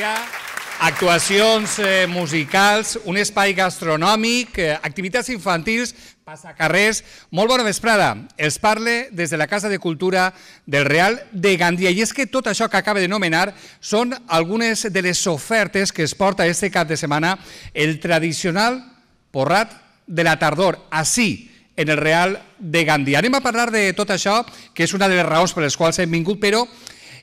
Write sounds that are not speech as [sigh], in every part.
música, actuacions eh, musicals, un espai gastronòmic, eh, activitats infantils, passacarrers... Molt bona vesprada. Els parle des de la Casa de Cultura del Real de Gandia. I és que tot això que acaba de nomenar són algunes de les ofertes que es porta este cap de setmana el tradicional porrat de la tardor. Així, en el Real de Gandia. Anem a parlar de tot això, que és una de les raons per les quals hem vingut, però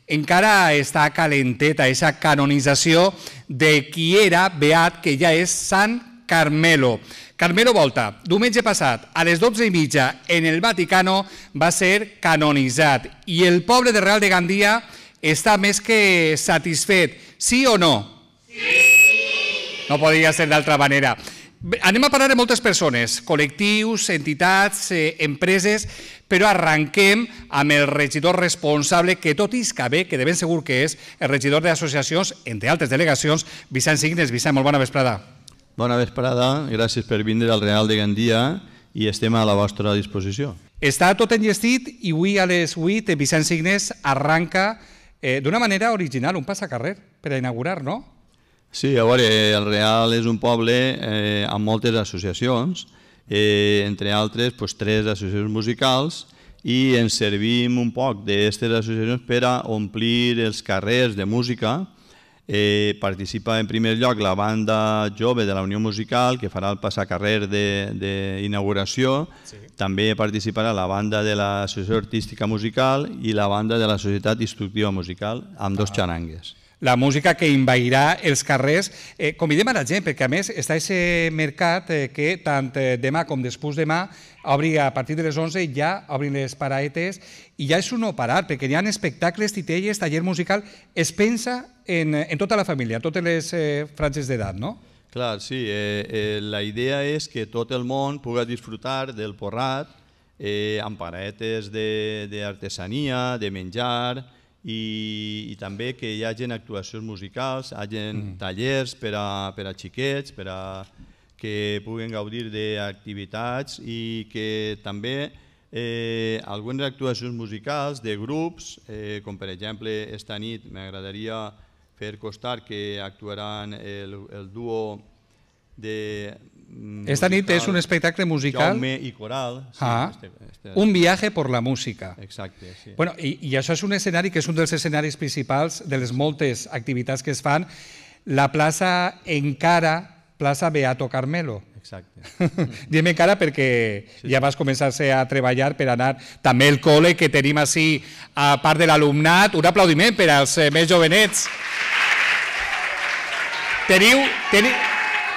encara està calenteta aquesta canonització de qui era beat, que ja és Sant Carmelo. Carmelo Volta, diumenge passat, a les 12 i mitja, en el Vaticano, va ser canonitzat. I el poble de Real de Gandia està més que satisfet. Sí o no? Sí! No podia ser d'altra manera. Anem a parlar de moltes persones, col·lectius, entitats, eh, empreses, però arranquem amb el regidor responsable, que tot i que bé, que de ben segur que és, el regidor d'associacions, entre altres delegacions, Vicent Signes. Vicent, molt bona vesprada. Bona vesprada, gràcies per vindre al Real de Gandia i estem a la vostra disposició. Està tot enllestit i avui a les 8 Vicent Signes arranca eh, d'una manera original un passacarrer per a inaugurar, no? Sí, a veure, el Real és un poble eh, amb moltes associacions, eh, entre altres pues, tres associacions musicals, i ens servim un poc d'aquestes associacions per a omplir els carrers de música. Eh, participa en primer lloc la banda jove de la Unió Musical, que farà el passacarrer d'inauguració. Sí. També participarà la banda de l'Associació Artística Musical i la banda de la Societat Instructiva Musical, amb ah. dos xarangues la música que invairà els carrers. Eh, convidem a la gent, perquè a més està aquest mercat eh, que tant eh, demà com després demà obri a partir de les 11 i ja obrin les paraetes i ja és un no parar, perquè hi ha espectacles, titelles, taller musical, es pensa en, eh, en tota la família, en totes les eh, franges d'edat, no? Clar, sí, eh, eh, la idea és que tot el món pugui disfrutar del porrat eh, amb paraetes d'artesania, de, de menjar, i, i també que hi hagin actuacions musicals, hi hagin mm. tallers per a, per a xiquets, per a que puguin gaudir d'activitats i que també eh, algunes actuacions musicals de grups, eh, com per exemple esta nit m'agradaria fer costar que actuaran el, el duo de musical, Esta nit és un espectacle musical... Jaume i coral. Sí, ah, este, este... Un viatge per la música. Exacte, sí. Bueno, i, I això és un escenari que és un dels escenaris principals de les moltes activitats que es fan. La plaça encara, plaça Beato Carmelo. Exacte. [laughs] Diem encara perquè sí. ja vas començar a treballar per anar també el col·le que tenim així a part de l'alumnat. Un aplaudiment per als eh, més jovenets. Teniu, teniu,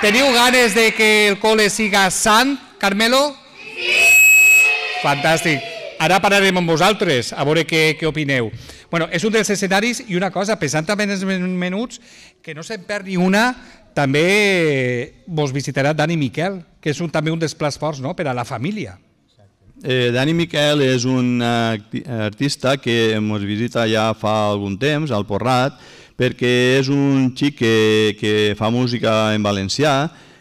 ¿Teniu ganes de que el cole siga sant, Carmelo? Sí! Fantàstic. Ara pararem amb vosaltres, a veure què, què opineu. Bueno, és un dels escenaris i una cosa, pensant també els menuts, que no se'n perd ni una, també vos visitarà Dani Miquel, que és un, també un dels plats forts no? per a la família. Eh, Dani Miquel és un artista que ens visita ja fa algun temps, al Porrat, perquè és un xic que, que fa música en valencià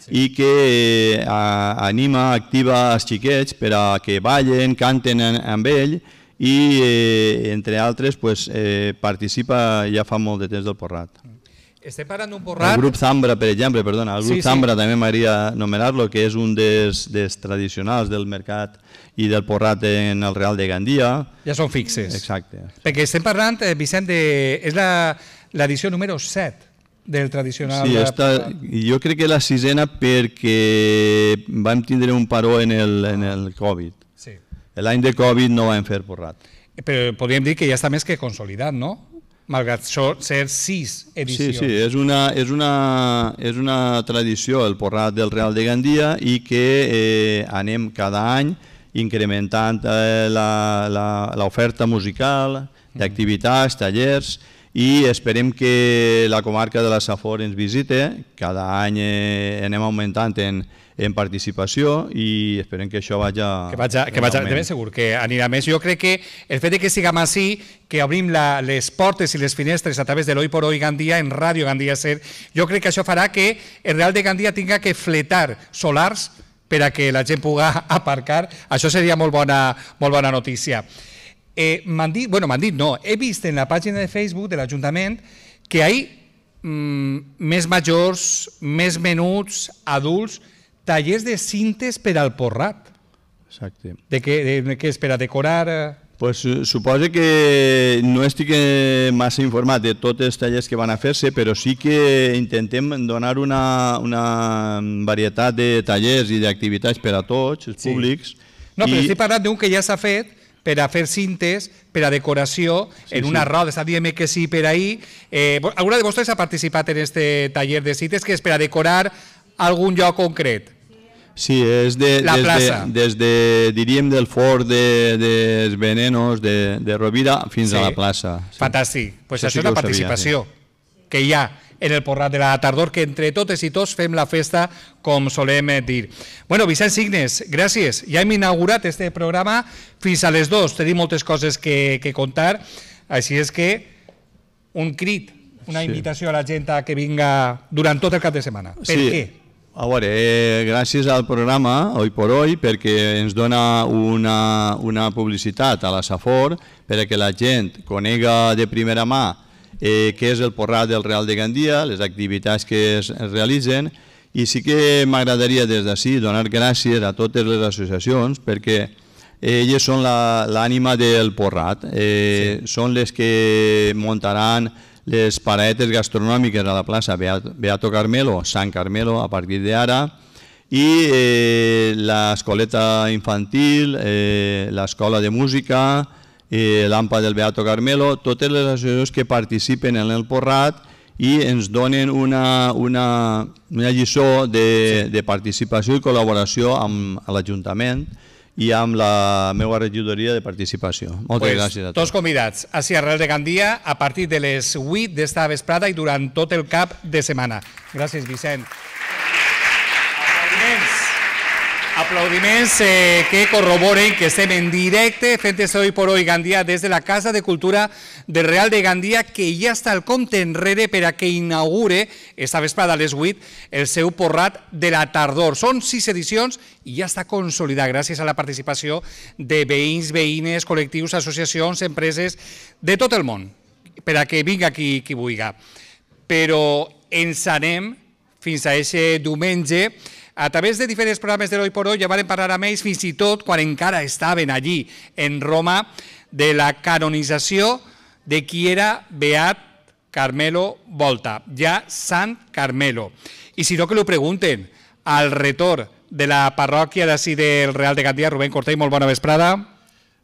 sí. i que eh, a, anima, activa els xiquets per a que ballen, canten en, amb ell i, eh, entre altres, pues, eh, participa ja fa molt de temps del Porrat. Estem parlant d'un porrat... El grup Zambra, per exemple, perdona, el grup sí, sí. Zambra també m'agradaria nomenar-lo, que és un dels, dels tradicionals del mercat i del porrat en el Real de Gandia. Ja són fixes. Exacte. Perquè estem parlant, eh, Vicent, de, és la, l'edició número 7 del tradicional... Sí, esta, jo crec que la sisena perquè vam tindre un paró en el, en el Covid. Sí. L'any de Covid no vam fer porrat. Però podríem dir que ja està més que consolidat, no? Malgrat ser sis edicions. Sí, sí, és una, és una, és una tradició el porrat del Real de Gandia i que eh, anem cada any incrementant eh, l'oferta musical, mm. d'activitats, tallers, i esperem que la comarca de la Safor ens visite, cada any eh, anem augmentant en, en participació i esperem que això vagi... Que vagi, que vagi de ben segur que anirà més. Jo crec que el fet de que siguem així, que obrim la, les portes i les finestres a través de l'Oi por Oi Gandia en Ràdio Gandia Ser, jo crec que això farà que el Real de Gandia tinga que fletar solars per a que la gent pugui [laughs] aparcar. Això seria molt bona, molt bona notícia. Eh, m'han dit, bueno, m'han dit no, he vist en la pàgina de Facebook de l'Ajuntament que hi ha mm, més majors, més menuts, adults, tallers de cintes per al porrat. Exacte. De què, de, de què és per a decorar... Pues, suposa que no estic eh, massa informat de tots els tallers que van a fer-se, però sí que intentem donar una, una varietat de tallers i d'activitats per a tots els sí. públics. No, però i... estic parlant d'un que ja s'ha fet, per a fer cintes, per a decoració, sí, en una sí. roda, està dient que sí per ahir. Eh, alguna de vosaltres ha participat en este taller de cintes que és per a decorar algun lloc concret? Sí, és de, la des, plaça. De, des de, diríem, del fort de, dels venenos de, de Rovira fins sí. a la plaça. Sí. Fantàstic. Doncs pues això, això sí és la participació sabia, sí. que hi ha en el porrat de la tardor, que entre totes i tots fem la festa com solem dir. Bueno, Vicenç Signes, gràcies. Ja hem inaugurat este programa fins a les dues. Tenim moltes coses que, que contar, així és que un crit, una sí. invitació a la gent a que vinga durant tot el cap de setmana. Per què? A veure, eh, gràcies al programa Oi per Oi perquè ens dona una, una publicitat a la Safor perquè la gent conega de primera mà eh, què és el porrat del Real de Gandia, les activitats que es realitzen, i sí que m'agradaria des d'ací donar gràcies a totes les associacions perquè eh, elles són l'ànima del porrat, eh, sí. són les que muntaran les paraetes gastronòmiques a la plaça Beato Carmelo, Sant Carmelo, a partir d'ara, i eh, l'escoleta infantil, eh, l'escola de música, eh, l'AMPA del Beato Carmelo, totes les associacions que participen en el porrat i ens donen una, una, una lliçó de, sí. de participació i col·laboració amb l'Ajuntament i amb la meva regidoria de participació. Moltes pues, gràcies a tots. Tots convidats a Ciarrel de Gandia a partir de les 8 d'esta vesprada i durant tot el cap de setmana. Gràcies, Vicent. Aplaudiments eh, que corroboren que estem en directe fent Hoy per oi Gandia des de la Casa de Cultura del Real de Gandia que ja està al compte enrere per a que inaugure esta vesprada a les 8 el seu porrat de la tardor. Són sis edicions i ja està consolidat gràcies a la participació de veïns, veïnes, col·lectius, associacions, empreses de tot el món per a que vinga qui, qui vulgui. Però ens anem fins a aquest diumenge a través de diferents programes de l'Oi Por Oi ja varen parlar amb ells fins i tot quan encara estaven allí, en Roma, de la canonització de qui era Beat Carmelo Volta, ja Sant Carmelo. I si no que lo pregunten al retorn de la parròquia d'ací del Real de Gandia, Rubén Cortell, molt bona vesprada.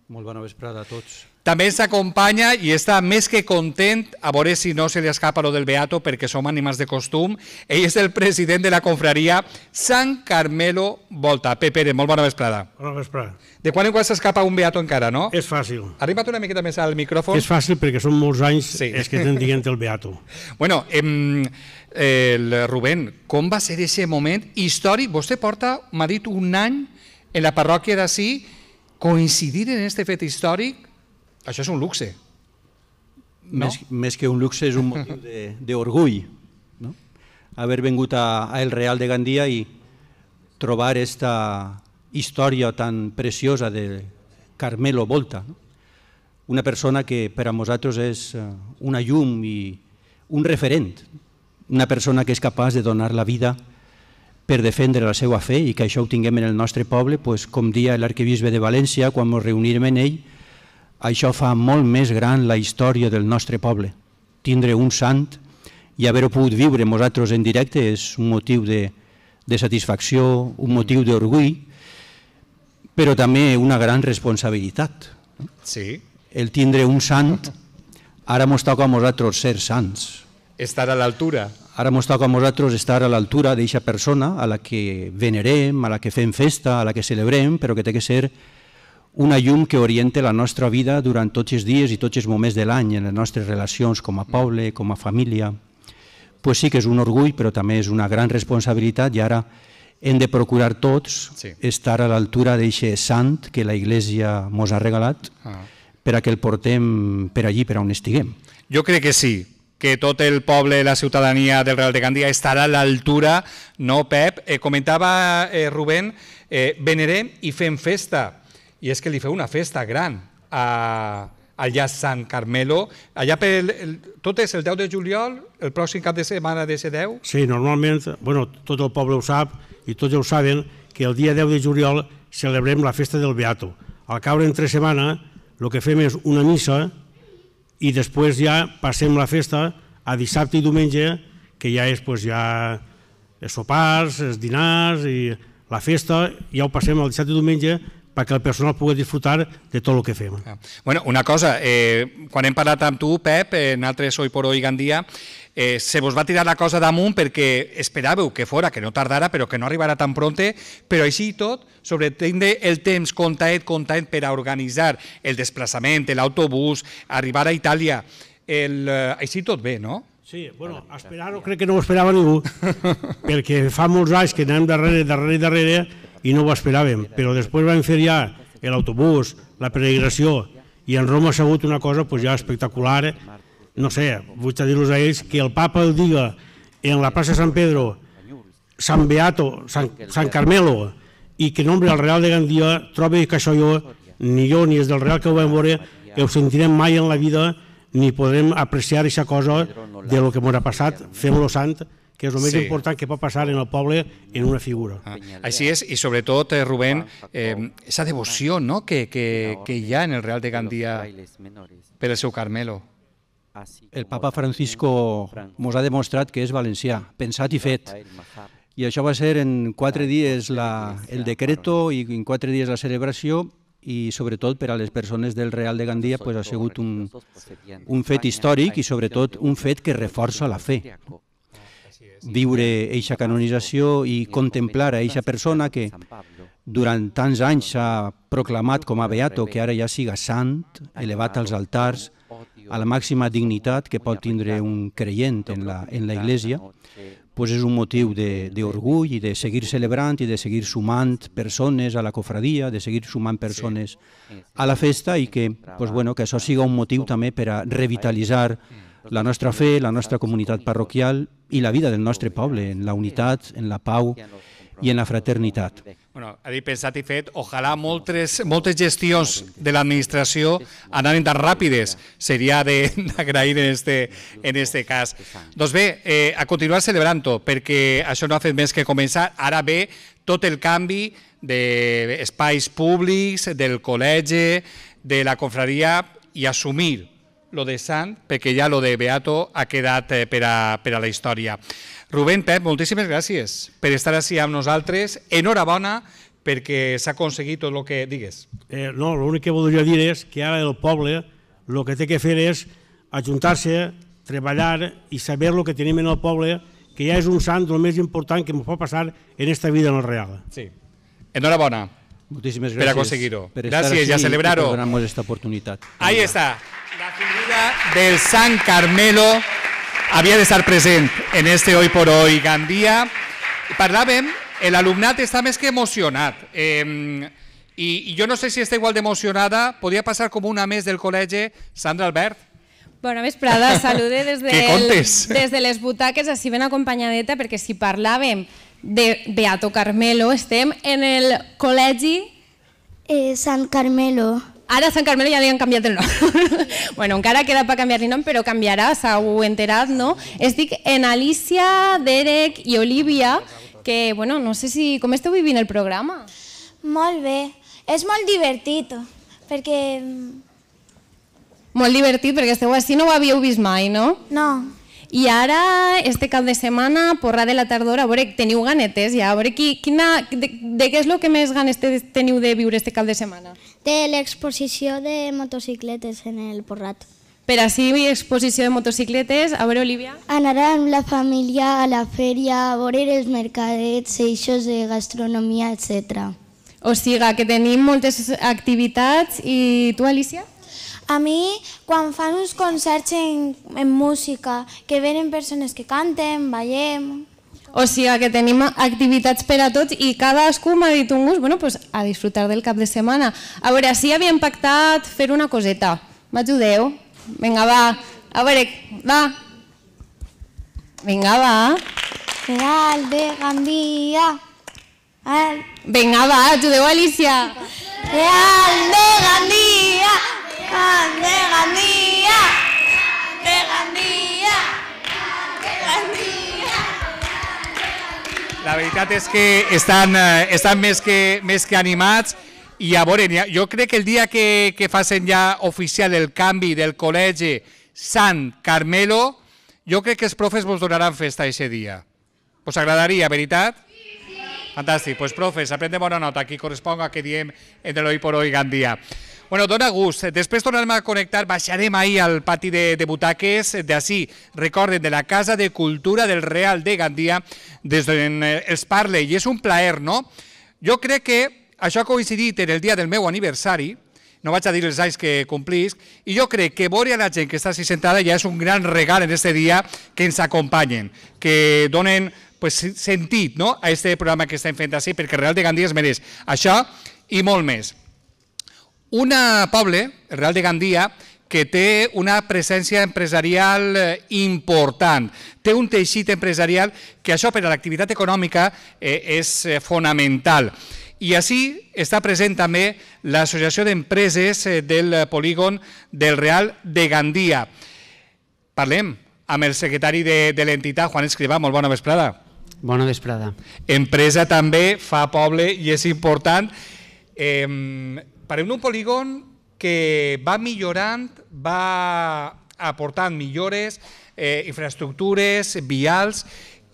Molt bona vesprada a tots. També ens acompanya i està més que content, a veure si no se li escapa lo del Beato perquè som ànimes de costum, ell és el president de la confraria Sant Carmelo Volta. Pep Pérez, molt bona vesprada. Bona vesprada. De quan en quan s'escapa un Beato encara, no? És fàcil. Arriba't una miqueta més al micròfon. És fàcil perquè són molts anys sí. els que estan dient el Beato. [laughs] bueno, em, el Rubén, com va ser aquest moment històric? Vostè porta, m'ha dit, un any en la parròquia d'ací, coincidir en aquest fet històric això és un luxe. No? Més, més que un luxe és un [laughs] motiu d'orgull. No? Haver vengut a, a El Real de Gandia i trobar aquesta història tan preciosa de Carmelo Volta. No? Una persona que per a nosaltres és eh, una llum i un referent. Una persona que és capaç de donar la vida per defendre la seva fe i que això ho tinguem en el nostre poble, pues, com dia l'arquebisbe de València, quan ens reunirem en ell, això fa molt més gran la història del nostre poble. Tindre un sant i haver-ho pogut viure nosaltres en directe és un motiu de, de satisfacció, un motiu d'orgull, però també una gran responsabilitat. Sí. El tindre un sant, ara mos toca a nosaltres ser sants. Estar a l'altura. Ara mos toca a nosaltres estar a l'altura d'eixa persona a la que venerem, a la que fem festa, a la que celebrem, però que té que ser una llum que oriente la nostra vida durant tots els dies i tots els moments de l'any, en les nostres relacions com a poble, com a família. Pues sí que és un orgull, però també és una gran responsabilitat i ara hem de procurar tots sí. estar a l'altura d'aquest sant que la Iglesia ens ha regalat ah. per a que el portem per allí, per on estiguem. Jo crec que sí, que tot el poble, la ciutadania del Real de Gandia estarà a l'altura, no Pep? Eh, comentava eh, Rubén, eh, venerem i fem festa i és que li feu una festa gran a, allà a Sant Carmelo, allà per el, el, tot és el 10 de juliol, el pròxim cap de setmana de ser 10 Sí, normalment, bueno, tot el poble ho sap i tots ja ho saben, que el dia 10 de juliol celebrem la festa del Beato. Al caure entre setmana, el que fem és una missa i després ja passem la festa a dissabte i diumenge, que ja és pues, ja els sopars, els dinars i la festa, ja ho passem el dissabte i diumenge perquè el personal pugui disfrutar de tot el que fem. Ah. Bueno, una cosa, eh, quan hem parlat amb tu, Pep, en altres Hoy por Hoy Gandia, eh, se vos va tirar la cosa damunt perquè esperàveu que fora, que no tardara, però que no arribara tan pronte, però així i tot, sobre tindre el temps contaet, contaet per a organitzar el desplaçament, l'autobús, arribar a Itàlia, el, eh, així tot bé, no? Sí, bueno, esperar-ho crec que no ho esperava ningú, [laughs] perquè fa molts anys que anem darrere, darrere, darrere, i no ho esperàvem, però després vam fer ja l'autobús, la peregrinació, i en Roma ha sigut una cosa pues, ja espectacular, no sé, vull dir-los a ells, que el papa el diga en la plaça de Sant Pedro, Sant Beato, Sant, Sant Carmelo, i que nombre el Real de Gandia trobi que això jo, ni jo ni els del Real que ho vam veure, que ho sentirem mai en la vida, ni podrem apreciar aquesta cosa de lo que ens ha passat, fem-lo sant, que és el més sí. important que pot passar en el poble en una figura. Ah, així és, i sobretot, eh, Rubén, eh, esa devoció no? que, que, que hi ha en el Real de Gandia per el seu Carmelo. El papa Francisco ens ha demostrat que és valencià, pensat i fet. I això va ser en quatre dies la, el decreto i en quatre dies la celebració i sobretot per a les persones del Real de Gandia pues, ha sigut un, un fet històric i sobretot un fet que reforça la fe viure eixa canonització i contemplar a eixa persona que durant tants anys s'ha proclamat com a beato, que ara ja siga sant, elevat als altars, a la màxima dignitat que pot tindre un creient en la, en la Iglesia, pues és un motiu d'orgull i de seguir celebrant i de seguir sumant persones a la cofradia, de seguir sumant persones a la festa i que, pues bueno, que això siga un motiu també per a revitalitzar la nostra fe, la nostra comunitat parroquial i la vida del nostre poble, en la unitat, en la pau i en la fraternitat. Bueno, ha dit pensat i fet, ojalà moltes, moltes gestions de l'administració anaven tan ràpides, seria [laughs] d'agrair en, este, en este cas. Doncs bé, eh, a continuar celebrant-ho, perquè això no ha fet més que començar, ara ve tot el canvi d'espais públics, del col·legi, de la confraria i assumir lo de Sant, perquè ja lo de Beato ha quedat eh, per a, per a la història. Rubén, Pep, moltíssimes gràcies per estar així amb nosaltres. Enhorabona perquè s'ha aconseguit tot el que digues. Eh, no, l'únic que voldria dir és que ara el poble el que té que fer és ajuntar-se, treballar i saber el que tenim en el poble, que ja és un sant el més important que ens pot passar en aquesta vida en el real. Sí. Enhorabona. Moltíssimes gràcies per aconseguir-ho. Gràcies ja celebrar-ho. Per donar-nos aquesta oportunitat. Ahí està. La figura del San Carmelo havia d'estar present en este Hoy por Hoy Gandia. Parlàvem, l'alumnat està més que emocionat. Eh, i, I jo no sé si està igual d'emocionada, podia passar com una més del col·legi, Sandra Albert. Bona vesprada, salude des de, el, des de les butaques, així ben acompanyadeta, perquè si parlàvem de Beato Carmelo. Estem en el col·legi... Eh, Sant Carmelo. Ara Sant Carmelo ja li han canviat el nom. [laughs] bueno, encara queda per canviar-li nom, però canviarà, s'heu enterat, no? Estic en Alicia, Derek i Olivia, que, bueno, no sé si... Com esteu vivint el programa? Molt bé. És molt divertit, perquè... Mm, molt divertit, perquè esteu així, no ho havíeu vist mai, no? No. I ara, este cap de setmana, porra de la tardor, a veure, teniu ganetes ja, a veure qui, quina, de, de què és el que més ganes teniu de viure este cap de setmana? De l'exposició de motocicletes en el porrat. Per així, exposició de motocicletes, a veure, Olivia? Anar amb la família a la fèria, a veure els mercadets, eixos de gastronomia, etc. O siga, que tenim moltes activitats. I tu, Alicia? A mi, quan fan uns concerts en, en música, que venen persones que canten, ballem... O sigui que tenim activitats per a tots i cadascú m'ha dit un gust, bueno, pues a disfrutar del cap de setmana. A veure, si havíem pactat fer una coseta. M'ajudeu? Vinga, va. A veure, va. Vinga, va. Real de Gandia. Al... Vinga, va, ajudeu Alicia. Real de Gandia. La veritat és que estan, eh, estan més, que, més que animats i a veure, jo crec que el dia que, que facin ja oficial el canvi del col·legi Sant Carmelo, jo crec que els profes vos donaran festa aquest dia. Us agradaria, veritat? Fantàstic, pues profes, aprendem bona nota, aquí corresponga que diem entre l'oi por hoy Gandia. Bueno, dona gust. Després tornarem a connectar. Baixarem ahir al pati de, de butaques d'ací. Recorden, de la Casa de Cultura del Real de Gandia, des d'on eh, es parla, I és un plaer, no? Jo crec que això ha coincidit en el dia del meu aniversari, no vaig a dir els anys que complisc, i jo crec que veure a la gent que està així sentada ja és un gran regal en aquest dia que ens acompanyen, que donen pues, sentit no? a aquest programa que estem fent així, perquè Real de Gandia es mereix això i molt més. Un poble, el Real de Gandia, que té una presència empresarial eh, important. Té un teixit empresarial que això per a l'activitat econòmica eh, és eh, fonamental. I així està present també l'Associació d'Empreses eh, del Polígon del Real de Gandia. Parlem amb el secretari de, de l'entitat, Juan Escrivà. Molt bona vesprada. Bona vesprada. Empresa també fa poble i és important. Eh, Parlem d'un polígon que va millorant, va aportant millores, eh, infraestructures, vials,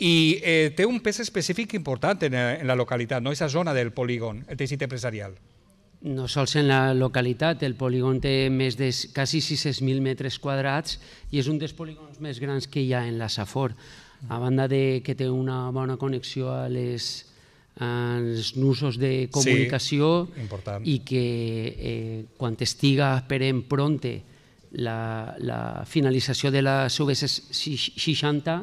i eh, té un pes específic important en, en la localitat, no? és la zona del polígon, el teixit empresarial. No sols en la localitat, el polígon té més de quasi 6.000 metres quadrats i és un dels polígons més grans que hi ha en la Safor. A banda de que té una bona connexió a les, els nusos de comunicació sí, i que eh, quan estiga, esperem, pronte la, la finalització de la SV60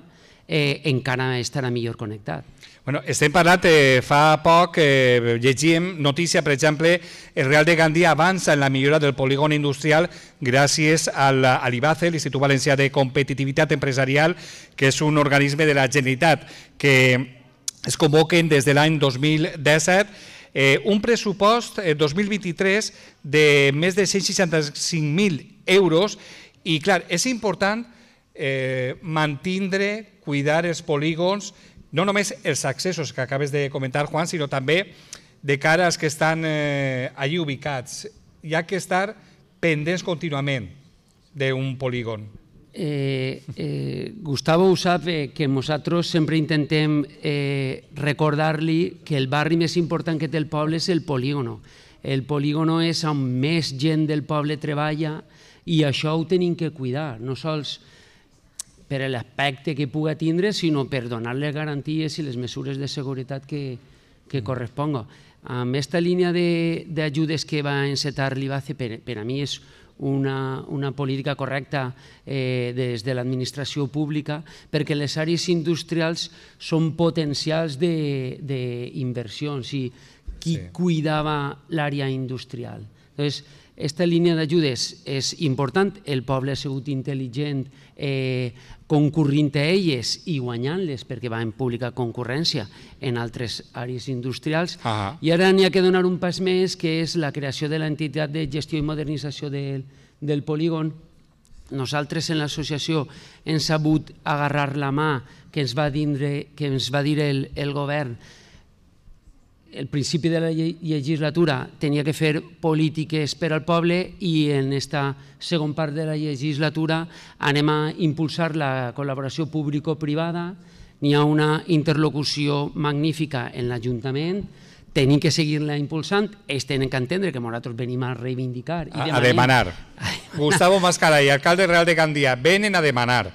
eh, encara estarà millor connectat. Bueno, estem parlant, eh, fa poc eh, llegíem notícia, per exemple, el Real de Gandia avança en la millora del polígon industrial gràcies a l'IBACE, l'Institut Valencià de Competitivitat Empresarial, que és un organisme de la Generalitat que es convoquen des de l'any 2017 eh, un pressupost eh, 2023 de més de 165.000 euros i, clar, és important eh, mantindre, cuidar els polígons, no només els accessos que acabes de comentar, Juan, sinó també de cara als que estan eh, allí ubicats. Hi ha que estar pendents contínuament d'un polígon. Eh, eh, Gustavo ho sap eh, que nosaltres sempre intentem eh, recordar-li que el barri més important que té el poble és el polígono. El polígono és on més gent del poble treballa i això ho tenim que cuidar, no sols per l'aspecte que puga tindre, sinó per donar les garanties i les mesures de seguretat que, que corresponga. Amb aquesta línia d'ajudes que va encetar l'IBACE, per, per a mi és una, una política correcta eh, des de l'administració pública perquè les àrees industrials són potencials d'inversions i qui sí. cuidava l'àrea industrial. Entonces, aquesta línia d'ajudes és important, el poble ha sigut intel·ligent eh, concurrint a elles i guanyant-les perquè va en pública concurrència en altres àrees industrials. Ah. I ara n'hi ha que donar un pas més, que és la creació de l'entitat de gestió i modernització del, del polígon. Nosaltres en l'associació hem sabut agarrar la mà que ens va, dindre, que ens va dir el, el govern el principi de la legislatura tenia que fer polítiques per al poble i en aquesta segon part de la legislatura anem a impulsar la col·laboració público-privada, n'hi ha una interlocució magnífica en l'Ajuntament, tenim que seguir-la impulsant, ells tenen que entendre que nosaltres venim a reivindicar i demanar. a [laughs] demanar. Gustavo Mascaray, alcalde real de Gandia, venen a demanar.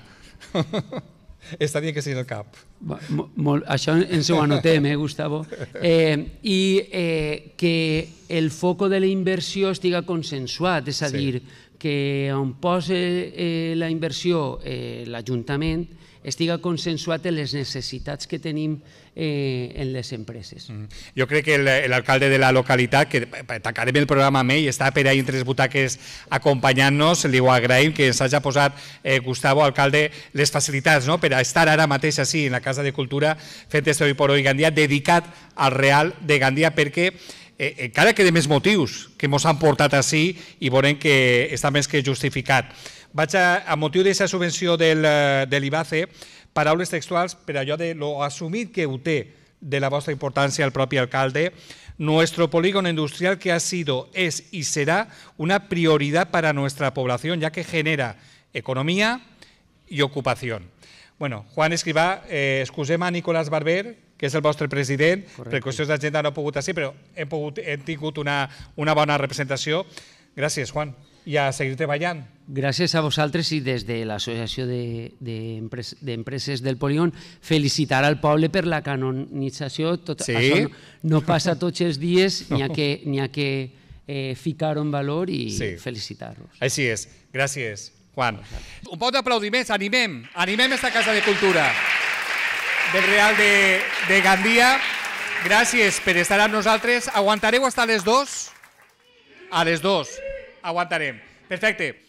[laughs] [laughs] Està dient que sí el cap. Mol, molt, això ens ho anotem, eh, Gustavo. [laughs] Eh, I eh, que el foco de la inversió estiga consensuat, és a sí. dir, que on posa eh, la inversió eh, l'Ajuntament, estiga consensuat en les necessitats que tenim eh, en les empreses. Mm. Jo crec que l'alcalde de la localitat, que tancarem el programa amb ell, està per ahir entre les butaques acompanyant-nos, li ho agraïm que ens hagi posat, eh, Gustavo, alcalde, les facilitats no? per a estar ara mateix així en la Casa de Cultura fent este Hoy por Hoy Gandia dedicat al Real de Gandia perquè eh, encara que de més motius que ens han portat així i veurem que està més que justificat. vaig a, motivo de esa subvención eh, del, IBACE, para paraules textuals pero allò de lo assumit que usted, de la vostra importancia, al propio alcalde, nuestro polígono industrial que ha sido, es y será una prioridad para nuestra población, ya que genera economía y ocupación. Bueno, Juan Escrivá, eh, a Nicolás Barber, que es el vostre president, Correcte. per de agenda no ha pogut así, però hem, pogut, una, una bona representació. Gràcies, Juan. i a seguir treballant. Gràcies a vosaltres i des de l'Associació d'Empreses de, de Empreses del Polígon felicitar al poble per la canonització. Tot, sí? Això no, no passa tots els dies, n'hi ha que, ha que eh, ficar en valor i sí. felicitar-los. Així és. Gràcies, Juan. Un poc d'aplaudiments, animem, animem esta Casa de Cultura del Real de, de Gandia. Gràcies per estar amb nosaltres. Aguantareu fins a les 2? A les 2 aguantarem. Perfecte.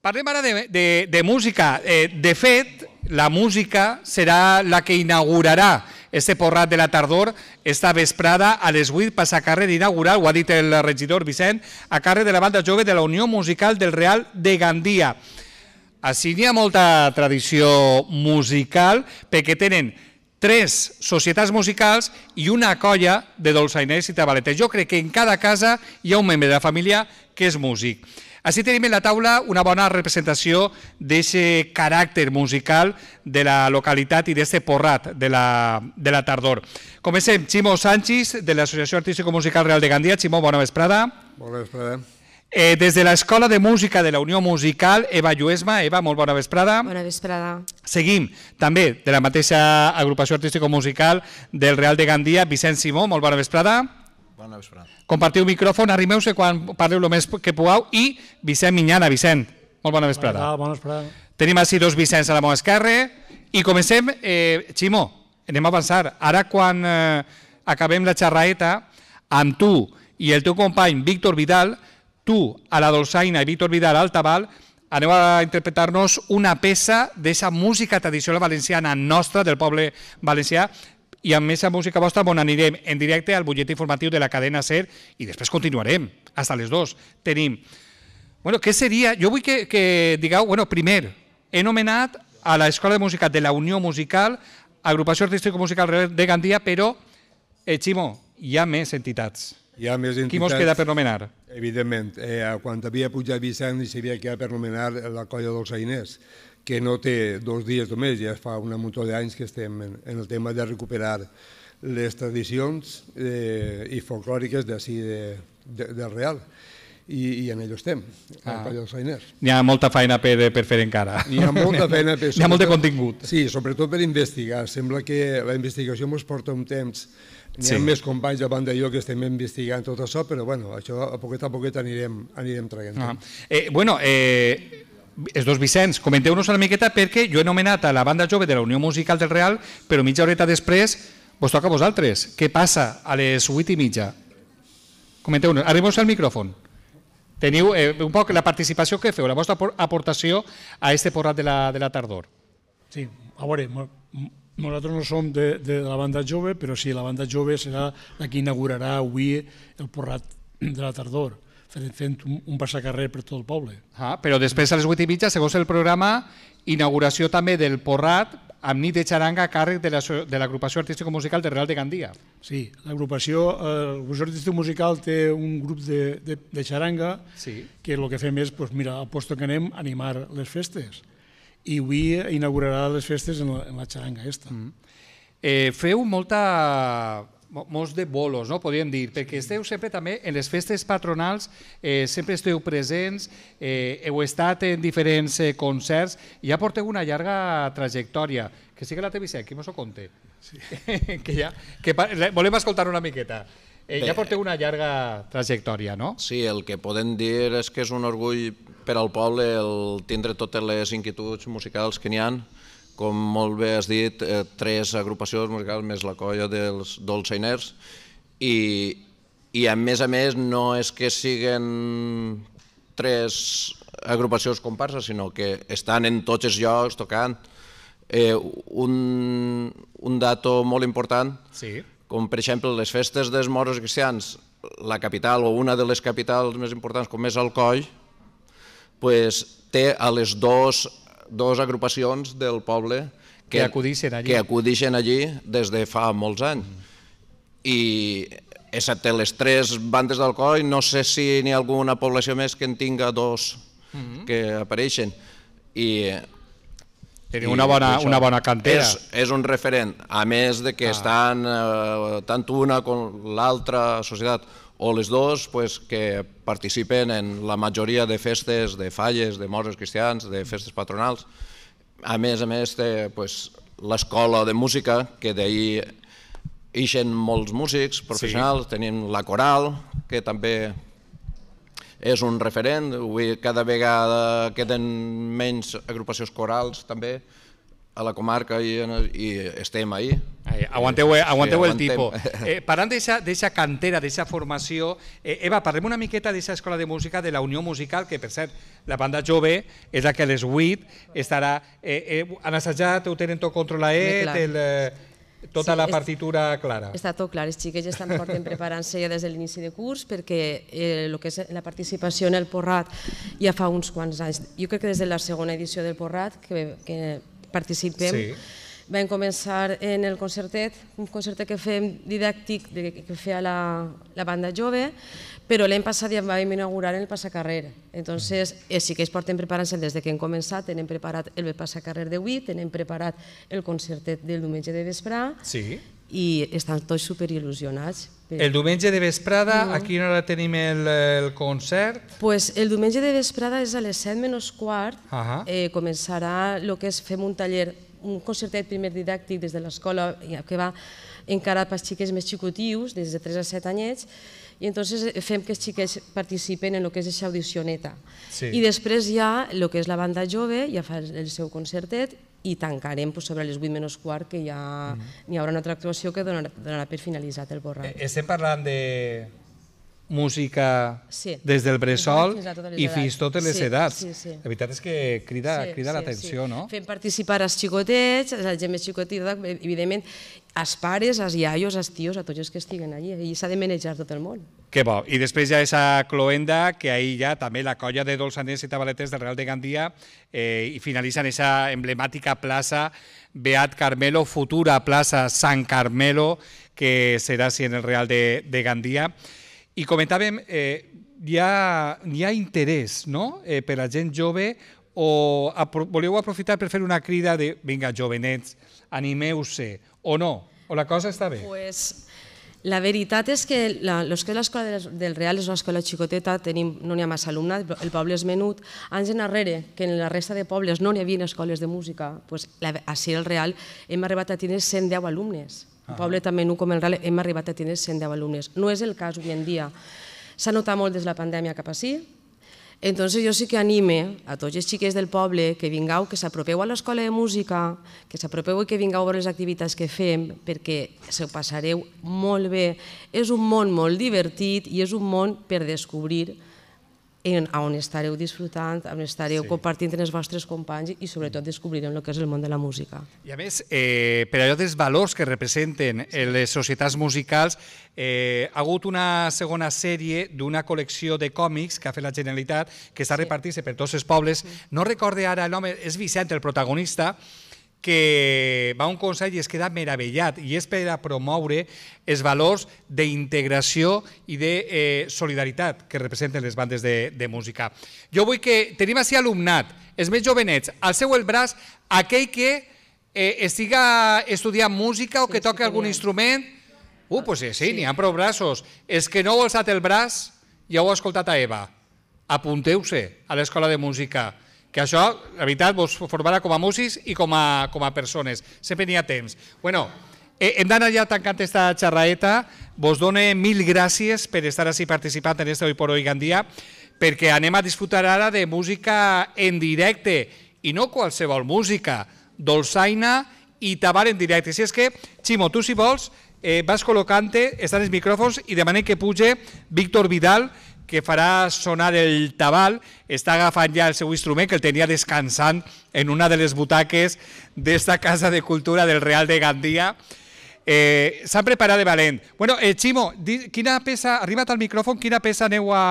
Parlem ara de, de, de música. Eh, de fet, la música serà la que inaugurarà este porrat de la tardor esta vesprada a les 8 passa a carrer d'inaugurar, ho ha dit el regidor Vicent, a carrer de la banda jove de la Unió Musical del Real de Gandia. Així n'hi ha molta tradició musical perquè tenen tres societats musicals i una colla de dolçainers i tabaletes. Jo crec que en cada casa hi ha un membre de la família que és músic. Així tenim en la taula una bona representació d'aquest caràcter musical de la localitat i d'aquest porrat de la, de la tardor. Comencem. Ximo Sánchez, de l'Associació Artístico-Musical Real de Gandia. Ximo, bona vesprada. Bona vesprada. Eh, des de l'Escola de Música de la Unió Musical, Eva Lluesma. Eva, molt bona vesprada. Bona vesprada. Seguim també de la mateixa agrupació artístico-musical del Real de Gandia, Vicent Simó. Molt bona vesprada. Bona vesprada. Compartiu micròfon, arrimeu-se quan parleu el més que pugueu. I Vicent Minyana, Vicent. Molt bona vesprada. Bona, bona vesprada. Tenim així dos Vicents a la meva esquerra. I comencem, eh, Ximo, anem a avançar. Ara quan eh, acabem la xerraeta, amb tu i el teu company Víctor Vidal tu, a la Dolçaina i Víctor Vidal al Tabal, aneu a interpretar-nos una peça d'esa música tradicional valenciana nostra, del poble valencià, i amb aquesta música vostra on anirem en directe al butlletí informatiu de la cadena SER i després continuarem, hasta les dues. Tenim... Bueno, què seria... Jo vull que, que digueu... Bueno, primer, he nomenat a l'Escola de Música de la Unió Musical, agrupació artística musical de Gandia, però, eh, Ximo, hi ha més entitats. Hi ha més entitats... Qui mos queda per nomenar? Evidentment. Eh, quan havia pujat Vicent i s'havia quedat per nomenar la colla dels Ainers, que no té dos dies més, ja fa una muntó d'anys que estem en, en el tema de recuperar les tradicions eh, i folclòriques d'ací de, de, del Real i, i en ell estem, ah. Colla dels Sainers. N'hi ha molta feina per, per fer encara. N'hi ha molta feina. Per, [laughs] N'hi ha molt de contingut. Sí, sobretot per investigar. Sembla que la investigació ens porta un temps hi ha sí. més companys a banda jo que estem investigant tot això, però bueno, això a poquet a poquet anirem, anirem traient. Ah. Eh, bueno, eh, els dos Vicenç, comenteu-nos una miqueta perquè jo he nomenat a la banda jove de la Unió Musical del Real, però mitja horeta després vos toca a vosaltres. Què passa a les 8 i mitja? Comenteu-nos. Arribeu-vos al micròfon. Teniu eh, un poc la participació que feu, la vostra aportació a este porrat de la, de la tardor. Sí, a veure, nosaltres no som de, de la banda jove, però sí, la banda jove serà la que inaugurarà avui el porrat de la tardor, fent, fent un, un passacarrer per tot el poble. Ah, però després a les 8 i mitja, segons el programa, inauguració també del porrat amb nit de xaranga a càrrec de l'agrupació la, de artístico-musical de Real de Gandia. Sí, l'agrupació eh, artístico-musical té un grup de, de, de xaranga sí. que el que fem és, pues, mira, al que anem, animar les festes i avui inaugurarà les festes en la, en la xaranga aquesta. Mm. Eh, feu molta molts de bolos, no? podríem dir, perquè esteu sempre també en les festes patronals, eh, sempre esteu presents, eh, heu estat en diferents eh, concerts, i ja porteu una llarga trajectòria, que sigui la TVC, que qui mos ho conte? Sí. [laughs] que ja, que, volem escoltar una miqueta. Eh, Bé, ja porteu una llarga trajectòria, no? Sí, el que podem dir és que és un orgull per al poble el tindre totes les inquietuds musicals que n'hi han. Com molt bé has dit, eh, tres agrupacions musicals més la colla dels Dolceiners i, i a més a més no és que siguen tres agrupacions comparses, sinó que estan en tots els llocs tocant. Eh, un, un dato molt important sí com per exemple les festes dels moros cristians, la capital o una de les capitals més importants com és Coll, pues, té a les dues dos agrupacions del poble que, que, acudixen allí. que acudixen allí des de fa molts anys. Mm. I excepte les tres bandes coll, no sé si n'hi ha alguna població més que en tinga dos mm -hmm. que apareixen. I Tenim una bona, això, una bona cantera. És, és un referent, a més de que ah. estan eh, tant una com l'altra societat o les dues pues, que participen en la majoria de festes, de falles, de morts cristians, de festes patronals. A més a més té pues, l'escola de música, que d'ahir ixen molts músics professionals, sí. tenim la coral, que també és un referent, cada vegada queden menys agrupacions corals també a la comarca i, i estem ahí. Ai, aguanteu eh, aguanteu sí, el tipus. Eh, parlant d'aquesta cantera, d'aquesta formació, eh, Eva, parlem una miqueta d'aquesta escola de música de la Unió Musical, que per cert, la banda jove és la que a les 8 estarà... Eh, eh, han assajat, ho tenen tot controlat, eh, el, eh, tota sí, la partitura és, clara. Està tot clar, els xiquets estan [laughs] portant preparant-se ja des de l'inici de curs perquè eh, el que és la participació en el Porrat ja fa uns quants anys. Jo crec que des de la segona edició del Porrat que, que participem sí Vam començar en el concertet, un concertet que fem didàctic que feia la, la banda jove, però l'any passat ja vam inaugurar en el passacarrer. Entonces, eh, sí que es porten preparant-se des de que hem començat, tenen preparat el passacarrer de 8, preparat el concertet del diumenge de vesprà, sí. i estan tots superil·lusionats. El diumenge de vesprada, mm. a quina hora tenim el, el concert? Pues el diumenge de vesprada és a les 7 menys quart, uh -huh. eh, començarà el que és, fem un taller un concertet primer didàctic des de l'escola que va encarat pels xiquets més xicotius, des de 3 a 7 anyets, i entonces fem que els xiquets participen en el que és aquesta audicioneta. Sí. I després hi ha el que és la banda jove, ja fa el seu concertet, i tancarem sobre les 8 menys quart que ja mm-hmm. n'hi haurà una altra actuació que donarà, per finalitzat el borrat. Eh, estem parlant de música sí. des del bressol fins i fins totes les sí, edats. Sí, sí. La veritat és que crida, sí, crida sí, l'atenció, sí. no? Fem participar els xicotets, la gent més xicotida, evidentment, els pares, els iaios, els tios, a tots els que estiguen allí, i s'ha de manejar tot el món. Que bo. I després ja ha a Cloenda, que ahir ja també la colla de dolçaners i tabaletes del Real de Gandia eh, i finalitzen aquesta emblemàtica plaça Beat Carmelo, futura plaça Sant Carmelo, que serà si en el Real de, de Gandia. I comentàvem, eh, hi, ha, hi ha interès no? eh, per la gent jove o apro voleu aprofitar per fer una crida de vinga, jovenets, animeu-se, o no? O la cosa està bé? Pues, la veritat és que la, que és l'escola del Real és una escola xicoteta, tenim, no n'hi ha massa alumnat, el poble és menut. Anys enrere, que en la resta de pobles no n'hi havia escoles de música, pues, la, a ser el Real hem arribat a tenir 110 alumnes Ah. Un poble tan menú com el Real hem arribat a tenir 110 alumnes. No és el cas avui en dia. S'ha notat molt des de la pandèmia cap a sí, Entonces jo sí que anime a tots els xiquets del poble que vingueu, que s'apropeu a l'escola de música, que s'apropeu i que vingueu a veure les activitats que fem, perquè se ho passareu molt bé. És un món molt divertit i és un món per descobrir en on estareu disfrutant, on estareu sí. compartint amb els vostres companys i sobretot mm. descobrirem el que és el món de la música. I a més, eh, per allò dels valors que representen eh, les societats musicals, eh, ha hagut una segona sèrie d'una col·lecció de còmics que ha fet la Generalitat, que està sí. repartint-se per tots els pobles. Sí. No recorde ara el nom, és Vicent el protagonista, que va un consell i es queda meravellat i és per a promoure els valors d'integració i de eh, solidaritat que representen les bandes de, de música. Jo vull que tenim així alumnat, els més jovenets, al seu el braç aquell que eh, estiga estudiant música o que toca algun instrument, uh, pues sí, sí. n'hi ha prou braços. Els que no heu alçat el braç, ja ho ha escoltat a Eva, apunteu-se a l'escola de música que això, la veritat, vos formarà com a músics i com a, com a persones. Sempre n'hi ha temps. Bueno, eh, hem d'anar ja tancant aquesta xerraeta. Vos dono mil gràcies per estar així participant en este Hoy por Hoy Gandia, perquè anem a disfrutar ara de música en directe, i no qualsevol música, dolçaina i tabar en directe. Si és que, Ximo, tu si vols, eh, vas col·locant-te, estan els micròfons i demanem que puge Víctor Vidal, que farà sonar el tabal, està agafant ja el seu instrument, que el tenia descansant en una de les butaques d'esta Casa de Cultura del Real de Gandia. Eh, S'han preparat de valent. Bueno, eh, Ximo, quina peça, arriba't al micròfon, quina peça aneu a,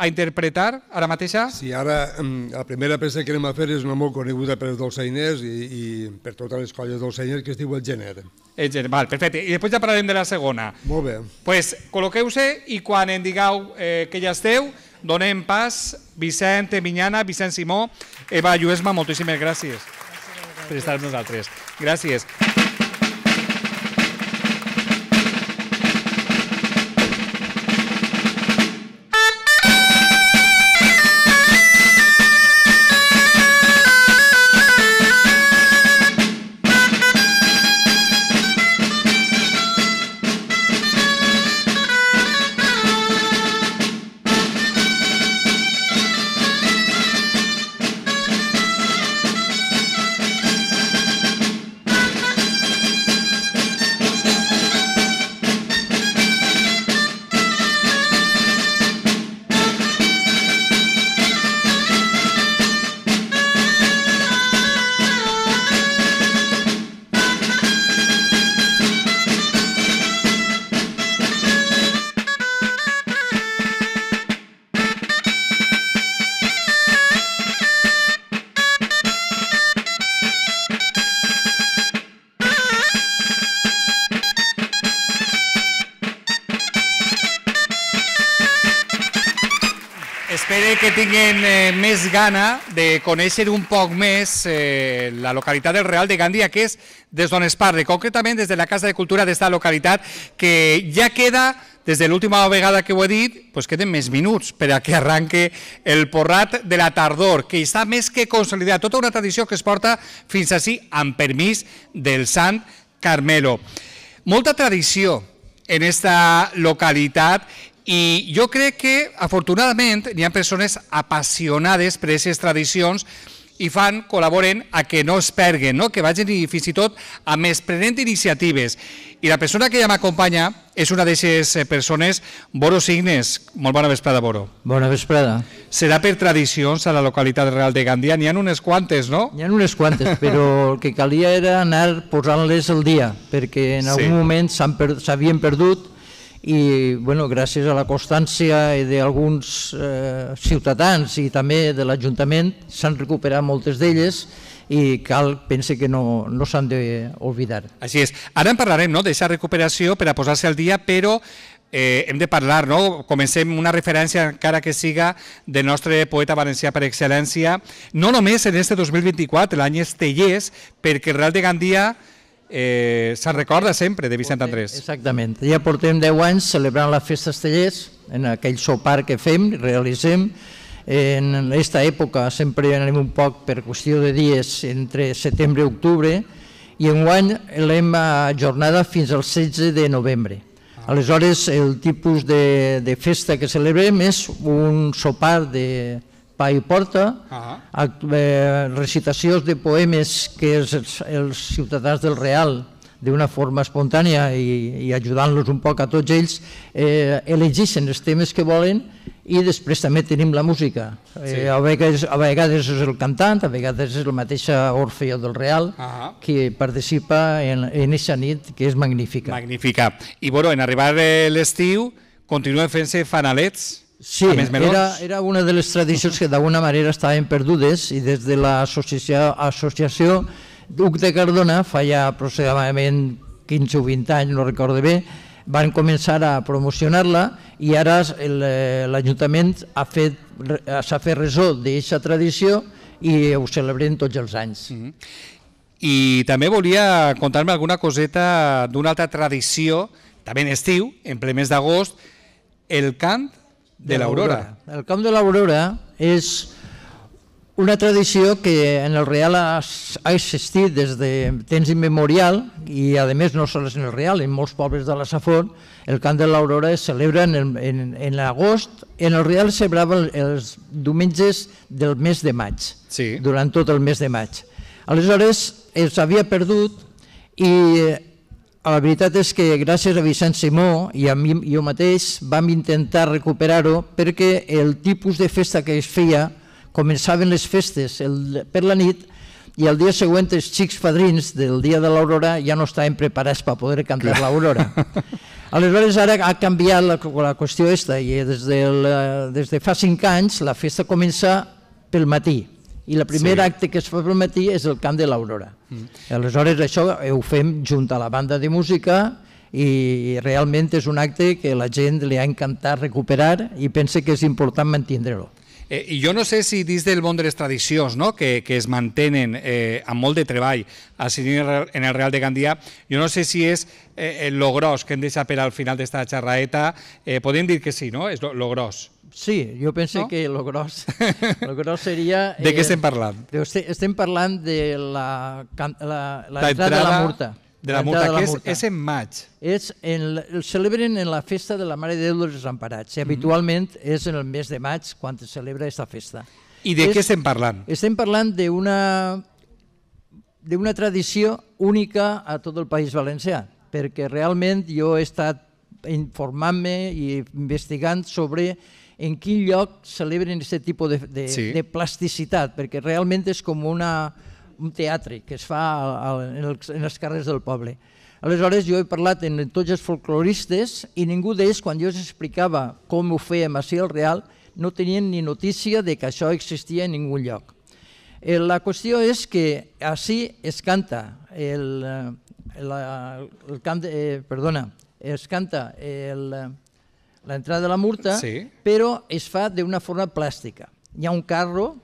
a interpretar ara mateixa? Sí, ara la primera peça que anem a fer és una molt coneguda per els dolçainers i, i per totes les colles dolçainers que es diu El Gener. El Gener, val, perfecte. I després ja parlarem de la segona. Molt bé. Doncs pues, col·loqueu-se i quan en digueu eh, que ja esteu, donem pas Vicent Minyana, Vicent Simó, Eva Lluesma, moltíssimes gràcies, gràcies per estar amb nosaltres. Gràcies. tinguin eh, més gana de conèixer un poc més eh, la localitat del Real de Gandia, que és des d'on es parla, concretament des de la Casa de Cultura d'esta localitat, que ja queda, des de l'última vegada que ho he dit, pues queden més minuts per a que arranque el porrat de la tardor, que està més que consolidat, tota una tradició que es porta fins així, amb permís del Sant Carmelo. Molta tradició en esta localitat i jo crec que, afortunadament, hi ha persones apassionades per aquestes tradicions i fan, col·laboren a que no es perguen, no? que vagin i fins i tot a més prenent iniciatives. I la persona que ja m'acompanya és una d'aquestes eh, persones, Boro Signes. Molt bona vesprada, Boro. Bona vesprada. Serà per tradicions a la localitat real de Gandia? N'hi ha unes quantes, no? N'hi ha unes quantes, [laughs] però el que calia era anar posant-les al dia, perquè en sí. algun moment s'havien per, perdut i bueno, gràcies a la constància d'alguns eh, ciutadans i també de l'Ajuntament s'han recuperat moltes d'elles i cal, pense que no, no s'han d'oblidar. Així és. Ara en parlarem no, d'aquesta recuperació per a posar-se al dia, però eh, hem de parlar, no? comencem una referència encara que siga del nostre poeta valencià per excel·lència, no només en este 2024, l'any Estellers, perquè el Real de Gandia eh, se'n recorda sempre de Vicent Andrés. Exactament. Ja portem 10 anys celebrant la Festa Estellers, en aquell sopar que fem, realitzem. En aquesta època sempre anem un poc per qüestió de dies entre setembre i octubre i en guany l'hem ajornada fins al 16 de novembre. Ah. Aleshores, el tipus de, de festa que celebrem és un sopar de, pa porta, uh ah. -huh. eh, recitacions de poemes que els, els ciutadans del Real d'una forma espontània i, i ajudant-los un poc a tots ells, eh, elegeixen els temes que volen i després també tenim la música. Eh, sí. Eh, a, vegades, a vegades és el cantant, a vegades és la mateixa Orfeo del Real uh ah. -huh. que participa en, en nit que és magnífica. Magnífica. I bueno, en arribar l'estiu continuen fent-se fanalets Sí, era, era una de les tradicions que d'alguna manera estaven perdudes i des de l'associació associació Duc de Cardona, fa ja aproximadament 15 o 20 anys, no recordo bé, van començar a promocionar-la i ara eh, l'Ajuntament s'ha fet, fet resó d'aquesta tradició i ho celebrem tots els anys. Mm -hmm. I també volia contar-me alguna coseta d'una altra tradició, també en estiu, en ple mes d'agost, el cant de l'Aurora. El camp de l'Aurora és una tradició que en el Real ha, existit des de temps immemorial i a més no sols en el Real, en molts pobles de la Safon, el camp de l'Aurora es celebra en, en, en agost, en el Real es celebrava els diumenges del mes de maig, sí. durant tot el mes de maig. Aleshores es havia perdut i la veritat és que gràcies a Vicent Simó i a mi, jo mateix vam intentar recuperar-ho perquè el tipus de festa que es feia començaven les festes el, per la nit i el dia següent els xics padrins del dia de l'Aurora ja no estaven preparats per poder cantar l'Aurora. [laughs] Aleshores ara ha canviat la, la qüestió aquesta i des de, la, eh, des de fa cinc anys la festa comença pel matí i la primera sí. acte que es fa pel matí és el cant de l'Aurora. Mm. Aleshores això ho fem junt a la banda de música i realment és un acte que la gent li ha encantat recuperar i pensa que és important mantindre-lo. Eh, I jo no sé si dins del món de les tradicions no? que, que es mantenen eh, amb molt de treball a en el Real de Gandia, jo no sé si és eh, el eh, gros que hem deixat per al final d'esta xerraeta. Eh, podem dir que sí, no? És logros. gros. Sí, jo penso no? que el gros, [laughs] gros seria... Eh, de què estem eh, parlant? Estem parlant de la, la, la, entrada de la murta. De la multa, de la que és, multa. és en maig. És en, el celebren en la festa de la Mare de Déu dels Desemparats. I mm -hmm. habitualment és en el mes de maig quan se celebra aquesta festa. I de és, què estem parlant? Estem parlant d'una d'una tradició única a tot el País Valencià, perquè realment jo he estat informant-me i investigant sobre en quin lloc celebren aquest tipus de, de, sí. de plasticitat, perquè realment és com una, un teatre que es fa en, els, en els carrers del poble. Aleshores jo he parlat amb tots els folcloristes i ningú d'ells, quan jo els explicava com ho fèiem a Ciel Real, no tenien ni notícia de que això existia en ningú lloc. Eh, la qüestió és que així es canta el, eh, la, el cant, eh, perdona, es canta el, eh, l'entrada de la murta, sí. però es fa d'una forma plàstica. Hi ha un carro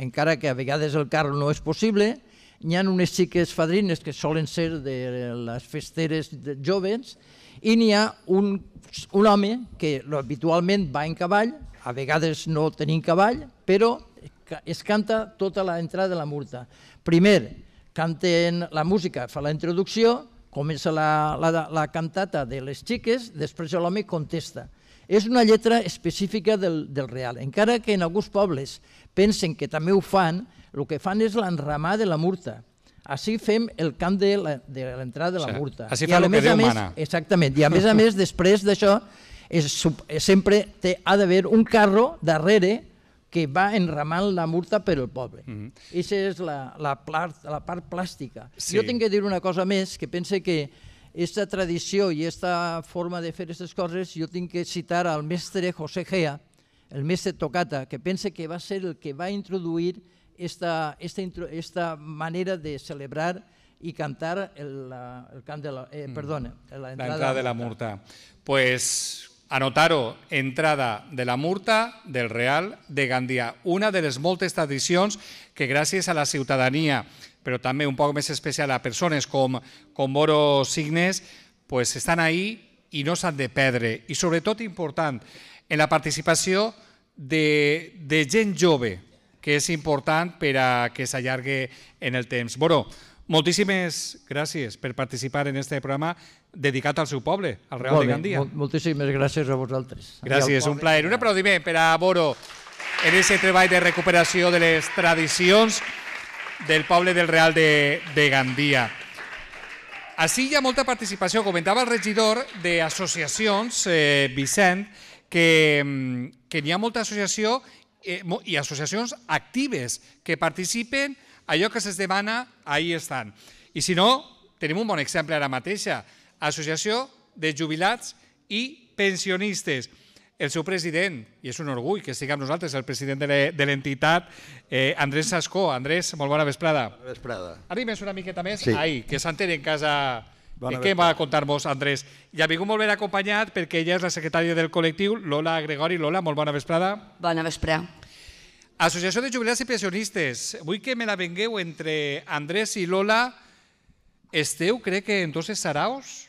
encara que a vegades el carro no és possible, hi ha unes xiques fadrines que solen ser de les festeres de joves i n'hi ha un, un home que habitualment va en cavall, a vegades no tenim cavall, però es canta tota l'entrada de la murta. Primer, canten la música, fa la introducció, comença la, la, la cantata de les xiques, després l'home contesta. És una lletra específica del, del real, encara que en alguns pobles pensen que també ho fan, el que fan és l'enramar de la murta. Així fem el camp de l'entrada de, de la murta. així fa I, el que Déu més, mana. Exactament, i a més a més, [laughs] després d'això, sempre té, ha d'haver un carro darrere que va enramant la murta per al poble. Aquesta mhm. és la, la, part, la part plàstica. Jo tinc que dir una cosa més, que pense que aquesta tradició i aquesta forma de fer aquestes coses, jo tinc que citar al mestre José Gea, el mestre Tocata, que pense que va ser el que va introduir esta, esta, esta manera de celebrar i cantar el, el cant de la, eh, mm. perdona, la, entrada, entrada de la murta. Pues Anotaron entrada de la murta del Real de Gandia, una de les moltes tradicions que gràcies a la ciutadania, però també un poc més especial a persones com, com Moro Signes, pues estan ahí i no s'han de perdre. I sobretot important, en la participació de, de gent jove, que és important per a que s'allargui en el temps. Bueno, moltíssimes gràcies per participar en aquest programa dedicat al seu poble, al Real de Gandia. Moltíssimes gràcies a vosaltres. Gràcies, un plaer. Un aplaudiment per a Boro en aquest treball de recuperació de les tradicions del poble del Real de, de Gandia. Així hi ha molta participació. Comentava el regidor d'associacions, eh, Vicent, que, mm, que n'hi ha molta associació eh, i associacions actives que participen allò que se'ls demana, ahí estan. I si no, tenim un bon exemple ara mateixa, Associació de Jubilats i Pensionistes. El seu president, i és un orgull que estigui amb nosaltres, el president de l'entitat, eh, Andrés Sascó. Andrés, molt bona vesprada. Bona vesprada. Arribes una miqueta més? Sí. Ai, que s'entén en casa Bona eh, Què va contar-vos, Andrés? I ha vingut molt ben acompanyat perquè ella és la secretària del col·lectiu, Lola Gregori. Lola, molt bona vesprada. Bona vesprada. Associació de Jubilats i Pensionistes, vull que me la vengueu entre Andrés i Lola. Esteu, crec que, entonces, saraos,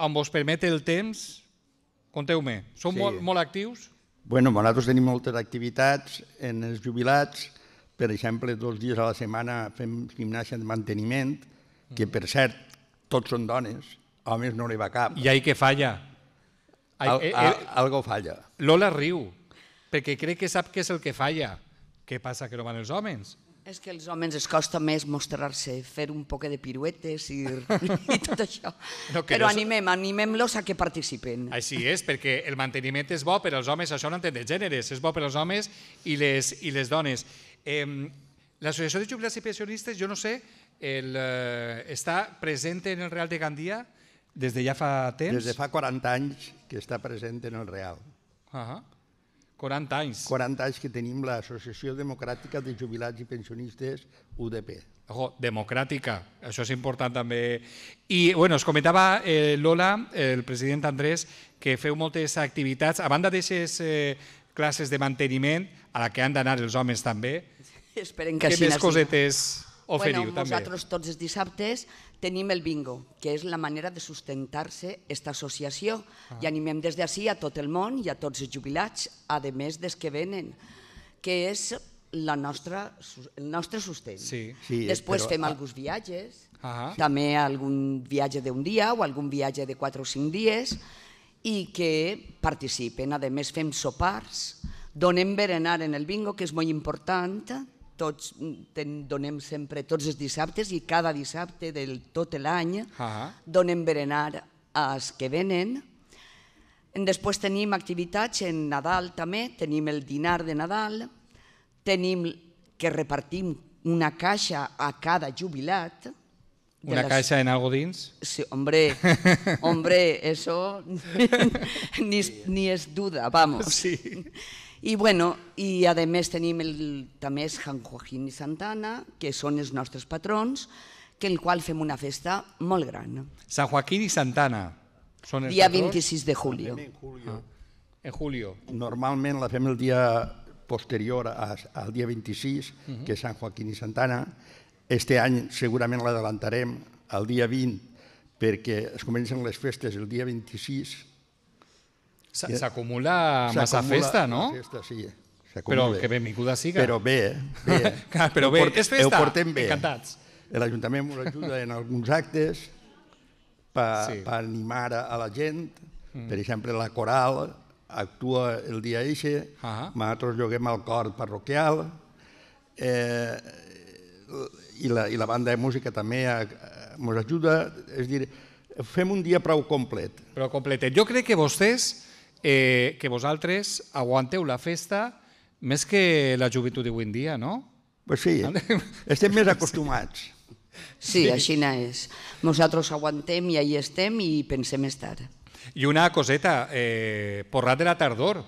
on vos permet el temps? Conteu-me, són sí. molt, molt actius? Bueno, nosaltres tenim moltes activitats en els jubilats, per exemple, dos dies a la setmana fem gimnàsia de manteniment, que per cert tots són dones, homes no n'hi va cap. I ahí que falla. Ai, Al, eh, eh, algo falla. Lola riu, perquè crec que sap què és el que falla. Què passa que no van els homes? És que els homes es costa més mostrar-se, fer un poc de piruetes i, [laughs] i tot això. No, Però no... animem, animem-los a que participen. Així és, perquè el manteniment és bo per als homes, això no entén de gèneres, és bo per als homes i les, i les dones. Eh, la de Jubilats i Pensionistes, jo no sé, el, eh, està present en el Real de Gandia des de ja fa temps? Des de fa 40 anys que està present en el Real. Uh -huh. 40 anys. 40 anys que tenim l'Associació Democràtica de Jubilats i Pensionistes UDP. Ojo, democràtica, això és important també. I bueno, es comentava eh, Lola, el president Andrés, que feu moltes activitats, a banda d'aixes eh, classes de manteniment, a la que han d'anar els homes també, Esperem que Què més cosetes oferiu bueno, també? Nosaltres tots els dissabtes tenim el bingo, que és la manera de sustentar-se aquesta associació. Ah. I animem des d'ací a tot el món i a tots els jubilats, a més des que venen, que és la nostra, el nostre sostén. Sí. Sí, eh, Després però, fem alguns viatges, ah, també algun viatge d'un dia o algun viatge de 4 o 5 dies, i que participen. A més, fem sopars, donem berenar en el bingo, que és molt important, tots ten, donem sempre tots els dissabtes i cada dissabte del tot l'any uh -huh. donem berenar als que venen. Després tenim activitats en Nadal també, tenim el dinar de Nadal, tenim que repartim una caixa a cada jubilat, Una les... caixa en algo dins? Sí, hombre, [laughs] hombre, eso [laughs] ni, ni es duda, vamos. Sí. [laughs] I, bueno, i a més tenim el, també Sant Joaquim i Santana, que són els nostres patrons, que el qual fem una festa molt gran. Sant Joaquín i Santana. Són els dia patrons? 26 de julio. En julio. Ah. en julio. Normalment la fem el dia posterior a, al dia 26, uh -huh. que és Sant Joaquín i Santana. Este any segurament l'adelantarem al dia 20, perquè es comencen les festes el dia 26 S'acumula massa festa, no? Festa, sí. Però que benvinguda siga. Però bé, bé. [laughs] però bé, és festa. Ho portem bé. Encantats. L'Ajuntament ens ajuda en alguns actes per sí. pa animar a la gent. Mm. Per exemple, la coral actua el dia eixe, uh ah. -huh. nosaltres lloguem el cor parroquial, eh, i, la, i la banda de música també ens eh, ajuda, és dir, fem un dia prou complet. Però completet. Jo crec que vostès eh, que vosaltres aguanteu la festa més que la joventut d'avui en dia, no? Pues sí, eh? estem més acostumats. Sí, sí. així és. Nosaltres aguantem i ahí estem i pensem estar. I una coseta, eh, porrat de la tardor,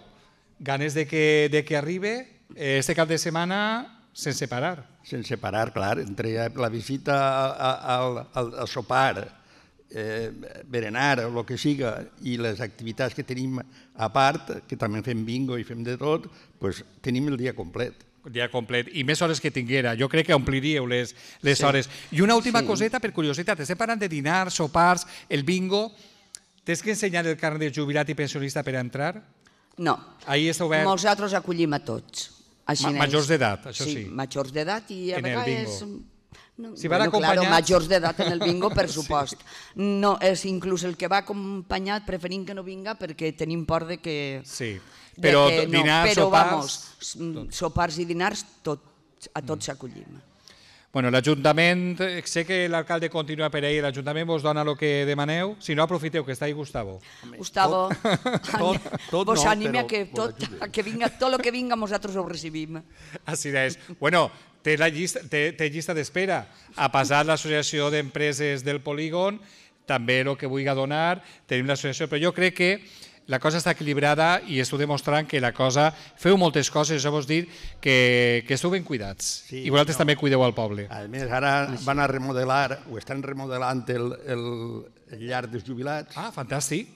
ganes de que, de que arribe eh, este cap de setmana sense parar. Sense parar, clar, entre la visita al, al, al sopar, eh, berenar o el que siga i les activitats que tenim a part, que també fem bingo i fem de tot, pues, tenim el dia complet dia complet i més hores que tinguera. Jo crec que ompliríeu les, les sí. hores. I una última sí. coseta, per curiositat, estem parlant de dinar, sopars, el bingo... Tens que ensenyar el carnet de jubilat i pensionista per entrar? No. Ahir està obert... Molts altres acollim a tots. Així Ma majors d'edat, això sí. Sí, majors d'edat i a en vegades no, si van bueno, acompanyats... Claro, majors d'edat en el bingo, per [laughs] supost. sí. No, és inclús el que va acompanyat preferint que no vinga perquè tenim por de que... Sí, però que, no, dinars, però, sopars... Vamos, tot. sopars i dinars tot, a tots mm. acollim. Bueno, l'Ajuntament, eh, sé que l'alcalde continua per ahir, l'Ajuntament vos dona el que demaneu, si no aprofiteu que està ahí Gustavo. Gustavo, [laughs] [laughs] tot, tot, vos no, anime a que, tot, a que vinga, tot el que vinga nosaltres ho recibim. Així és. Bueno, té, la llista, té, té llista d'espera. Ha passat l'associació d'empreses del polígon, també el que vulgui donar, tenim l'associació, però jo crec que la cosa està equilibrada i esteu demostrant que la cosa... Feu moltes coses, això vols dir que, que esteu ben cuidats sí, i vosaltres no. també cuideu al poble. A més, ara van a remodelar, o estan remodelant el, el, el llar dels jubilats. Ah, fantàstic.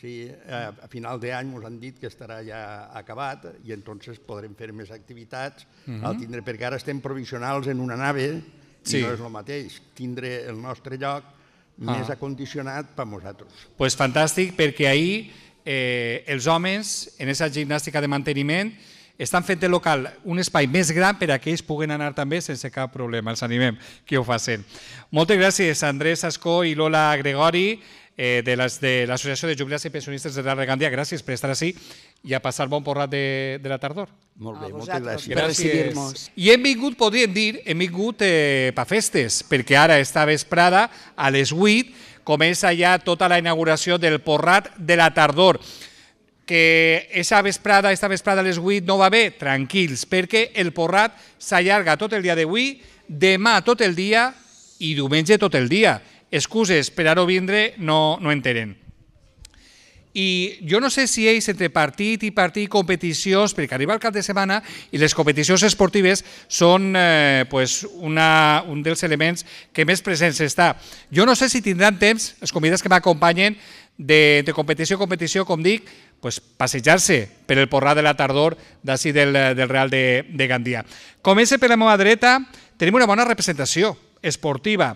Sí, eh, a, final d'any ens han dit que estarà ja acabat i entonces podrem fer més activitats uh mhm. -huh. al tindre, perquè ara estem provisionals en una nave sí. i no és el mateix. Tindre el nostre lloc més ah. acondicionat per nosaltres. Doncs pues fantàstic, perquè ahir eh, els homes, en aquesta gimnàstica de manteniment, estan fent de local un espai més gran per a que ells puguen anar també sense cap problema. Els animem que ho facin. Moltes gràcies, Andrés Ascó i Lola Gregori eh, de l'Associació de, de Jubilats i Pensionistes de l'Arbre Gandia. Gràcies per estar així i a passar bon porrat de, de la tardor. Molt bé, moltes gràcies. gràcies. I hem vingut, podríem dir, hem vingut eh, pa festes, perquè ara esta vesprada, a les 8, comença ja tota la inauguració del porrat de la tardor que esa vesprada, esta vesprada a les 8 no va bé, tranquils, perquè el porrat s'allarga tot el dia d'avui, demà tot el dia i diumenge tot el dia excuses per a no vindre no, no en tenen. I jo no sé si ells, entre partit i partit, competicions, perquè arriba el cap de setmana i les competicions esportives són eh, pues una, un dels elements que més presents està. Jo no sé si tindran temps, els convidats que m'acompanyen, de, de competició a competició, com dic, pues, passejar-se per el porrà de la tardor d'ací del, del Real de, de Gandia. Comença per la meva dreta, tenim una bona representació esportiva.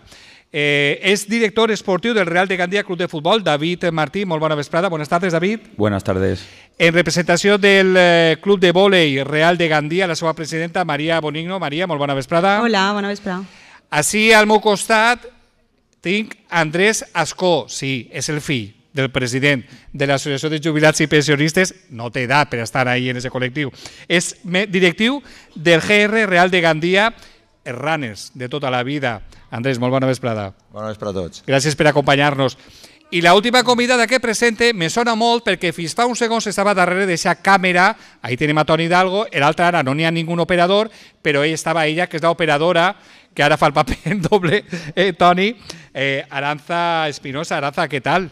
Eh, és director esportiu del Real de Gandia Club de Futbol, David Martí. Molt bona vesprada. Bones tardes, David. Buenas tardes. En representació del eh, Club de Vòlei Real de Gandia, la seva presidenta, Maria Bonigno. Maria, molt bona vesprada. Hola, bona vesprada. Així al meu costat tinc Andrés Ascó. Sí, és el fill del president de l'Associació de Jubilats i Pensionistes, no té edat per estar ahí en aquest col·lectiu, és directiu del GR Real de Gandia, runners de tota la vida, Andrés, molt bona vesprada. Bona vesprada a tots. Gràcies per acompanyar-nos. I l'última última convidada que presente me sona molt perquè fins fa uns segons estava darrere d'aquesta càmera, ahí tenim a Toni Hidalgo, l'altra ara no n'hi ha ningú operador, però ell estava ella, que és l'operadora, que ara fa el paper en doble, eh, Toni. Eh, Aranza Espinosa, Aranza, què tal?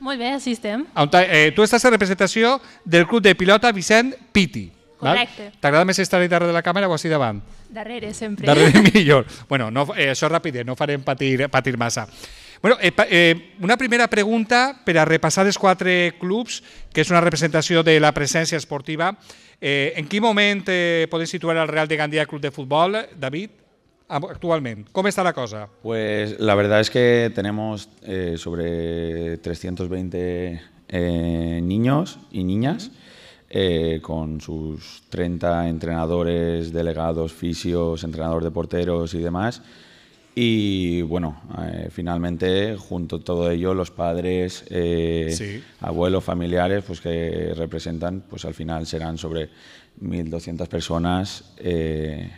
Molt bé, així estem. Eh, tu estàs en representació del club de pilota Vicent Piti. Correcte. T'agrada més estar darrere de la càmera o així davant? Darrere, sempre. Darrere [laughs] millor. bueno, no, eh, això ràpid, eh, no farem patir, patir massa. Bueno, eh, eh, una primera pregunta per a repassar els quatre clubs, que és una representació de la presència esportiva. Eh, en quin moment eh, podem situar el Real de Gandia Club de Futbol, David? actualment? com està la cosa? Pues la verdad es que tenemos eh, sobre 320 eh, niños y niñas. Uh -huh Eh, con sus 30 entrenadores, delegados, fisios, entrenadores de porteros y demás. Y bueno, eh, finalmente, junto a todo ello, los padres, eh, abuelos, familiares, pues que representan, pues al final serán sobre 1.200 personas en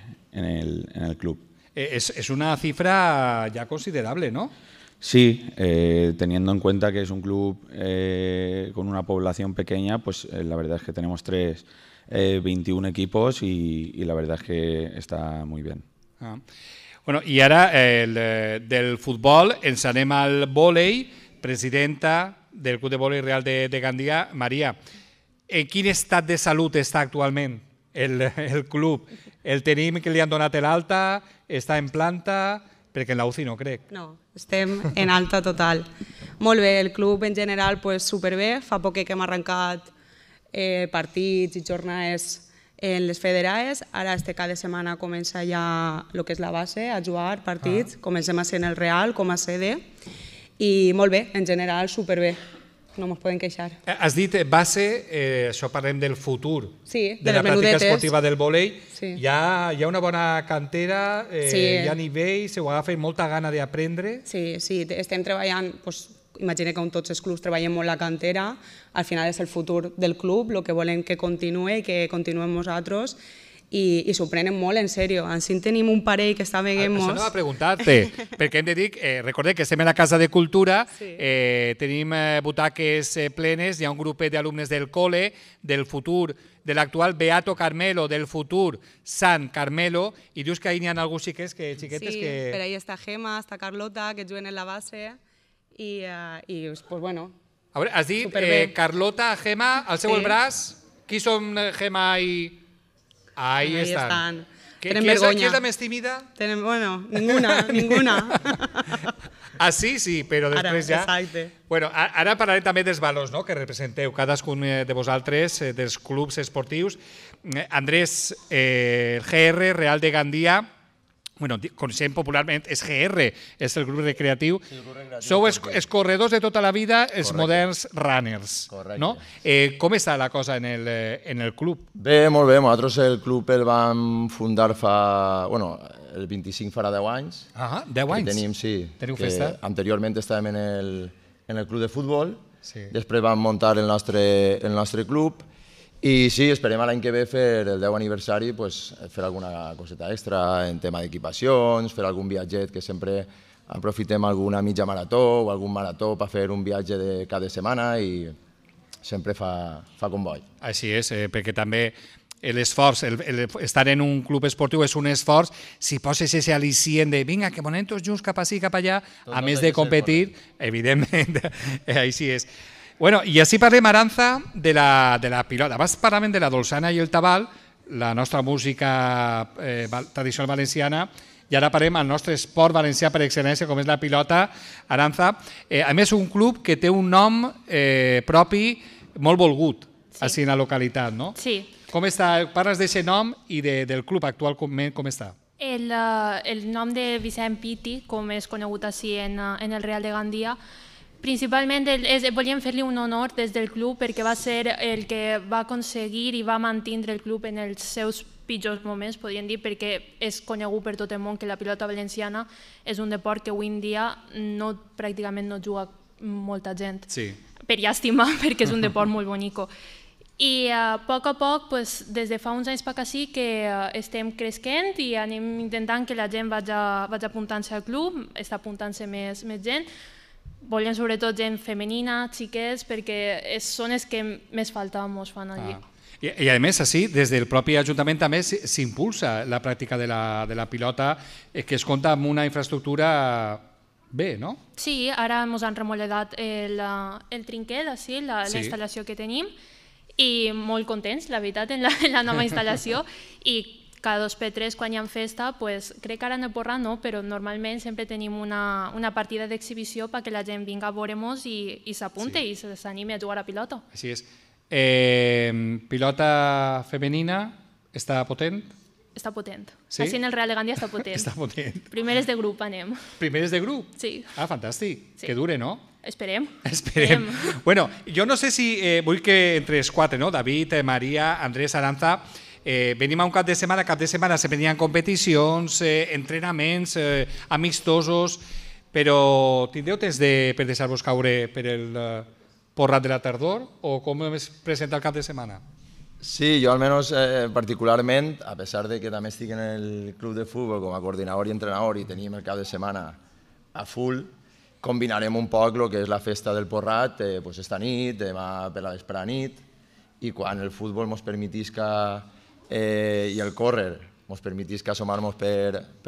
el, club. Es, es una cifra ya considerable, ¿no? Sí, eh, teniendo en cuenta que es un club eh, con una población pequeña, pues eh, la verdad es que tenemos tres, eh, 21 equipos y, y, la verdad es que está muy bien. Ah. Bueno, y ahora eh, el, eh, del fútbol, en Sanema al vòlei, presidenta del Club de Vòlei Real de, de Gandía, María, En eh, qué estado de salud está actualmente el, el club? El tenim que li han el alta? ¿Está en planta? perquè en la UCI no crec. No, estem en alta total. Molt bé, el club en general pues, superbé, fa poc que hem arrencat eh, partits i jornades en les federaes, ara este cada setmana comença ja el que és la base, a jugar partits, ah. comencem a ser en el Real com a CD, i molt bé, en general superbé no ens podem queixar. Eh, has dit eh, base, eh, això parlem del futur, sí, de, de la pràctica esportiva del volei. Sí. Hi, ha, hi ha una bona cantera, eh, sí. hi ha se ho agafa molta gana d'aprendre. Sí, sí, estem treballant, pues, imagina que on tots els clubs treballem molt la cantera, al final és el futur del club, el que volem que continuï i que continuem nosaltres, i, i s'ho prenen molt en sèrio. En si tenim un parell que està veient-nos... Això anava a preguntar-te, [laughs] perquè hem de dir, eh, recordem que estem a la Casa de Cultura, eh, tenim eh, butaques eh, plenes, hi ha un grup d'alumnes del col·le, del futur, de l'actual Beato Carmelo, del futur Sant Carmelo, i dius que ahir n'hi ha alguns xiquets que... Xiquetes sí, que... per ahir està Gemma, està Carlota, que juguen en la base, i, eh, i pues, bueno, a veure, has dit eh, Carlota, Gemma, al seu sí. el braç, qui són eh, Gemma i... Ahí, bueno, están. están. ¿Qué, ¿qué es, qui es la más tímida? Tenen, bueno, ninguna, [laughs] ninguna. Ah, sí, sí, però després ara, ja... Exacte. Bueno, ara parlarem també dels valors no?, que representeu cadascun eh, de vosaltres, eh, dels clubs esportius. Eh, Andrés, eh, GR, Real de Gandia, bueno, coneixem popularment, és GR, és el grup recreatiu. El grup recreatiu Sou els, els corredors de tota la vida, els Correcte. moderns runners. Correcte. No? Eh, com està la cosa en el, eh, en el club? Bé, molt bé. Nosaltres el club el vam fundar fa... Bueno, el 25 farà 10 anys. Ah, 10 anys. Tenim, sí. Teniu festa? Anteriorment estàvem en el, en el club de futbol. Sí. Després vam muntar el nostre, el nostre club i sí, esperem l'any que ve fer el 10 aniversari, pues, fer alguna coseta extra en tema d'equipacions, fer algun viatget que sempre aprofitem alguna mitja marató o algun marató per fer un viatge de cada setmana i sempre fa, fa comboi. Així és, eh, perquè també l'esforç, estar en un club esportiu és un esforç, si poses ese al·licient de vinga, que anem tots junts cap ací, cap allà, Tot a més de competir, evidentment, [laughs] eh, així és. Bueno, i així parlem, Aranza, de la, de la pilota. Vas parlar de la dolçana i el tabal, la nostra música eh, tradicional valenciana, i ara parlem al nostre esport valencià per excel·lència, com és la pilota, Aranza. Eh, a més, un club que té un nom eh, propi molt volgut, sí. així en la localitat, no? Sí. Com està? Parles d'aquest nom i de, del club actual, com, eh, com està? El, eh, el nom de Vicent Piti, com és conegut així en, eh, en el Real de Gandia, Principalment volíem fer-li un honor des del club perquè va ser el que va aconseguir i va mantindre el club en els seus pitjors moments, podríem dir, perquè és conegut per tot el món que la pilota valenciana és un deport que avui en dia no, pràcticament no juga molta gent. Sí. Per llàstima, [laughs] perquè és un deport molt bonic. I eh, a poc a poc, pues, des de fa uns anys per sí que eh, estem cresquent i anem intentant que la gent vagi, vagi apuntant-se al club, està apuntant-se més, més gent, volen sobretot gent femenina, xiquets, perquè són els que més faltaven mos fan allí. Ah. I, I a més, així, des del propi Ajuntament també s'impulsa la pràctica de la, de la pilota, eh, que es compta amb una infraestructura bé, no? Sí, ara ens han remolledat el, eh, el trinquet, així, la, sí. instal·lació que tenim, i molt contents, la veritat, en la, en la nova instal·lació, [laughs] i cada dos per tres quan hi ha festa, pues, crec que ara en el no, però normalment sempre tenim una, una partida d'exhibició perquè la gent vinga a veure-nos i, i s'apunte sí. i s'anime a jugar a pilota. Així és. Eh, pilota femenina està potent? Està potent. Sí? Així en el Real de Gandia està potent. [laughs] està potent. Primeres de grup anem. Primeres de grup? Sí. Ah, fantàstic. Sí. Que dure, no? Esperem. Esperem. Esperem. Bueno, jo no sé si... Eh, vull que entre els quatre, no? David, eh, Maria, Andrés, Aranza... Eh, venim a un cap de setmana, cap de setmana se venien competicions, eh, entrenaments, eh, amistosos, però tindreu temps de, per deixar-vos caure per el eh, porrat de la tardor o com es presenta el cap de setmana? Sí, jo almenys eh, particularment, a pesar de que també estic en el club de futbol com a coordinador i entrenador i tenim el cap de setmana a full, combinarem un poc el que és la festa del porrat, eh, pues esta nit, demà per la a nit, i quan el futbol ens permetisca Eh, y al el correr permitís permitís que asomarmos por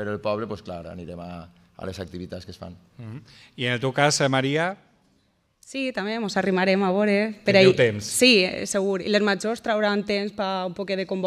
el pueblo, pues claro, anirem a, las actividades que es fan. ¿Y mm-hmm. en el tu eh, María? María Sí, también nos arrimaremos a veure. pero ahí... Sí, eh, seguro. Y los mayores traerán temps para un poco de por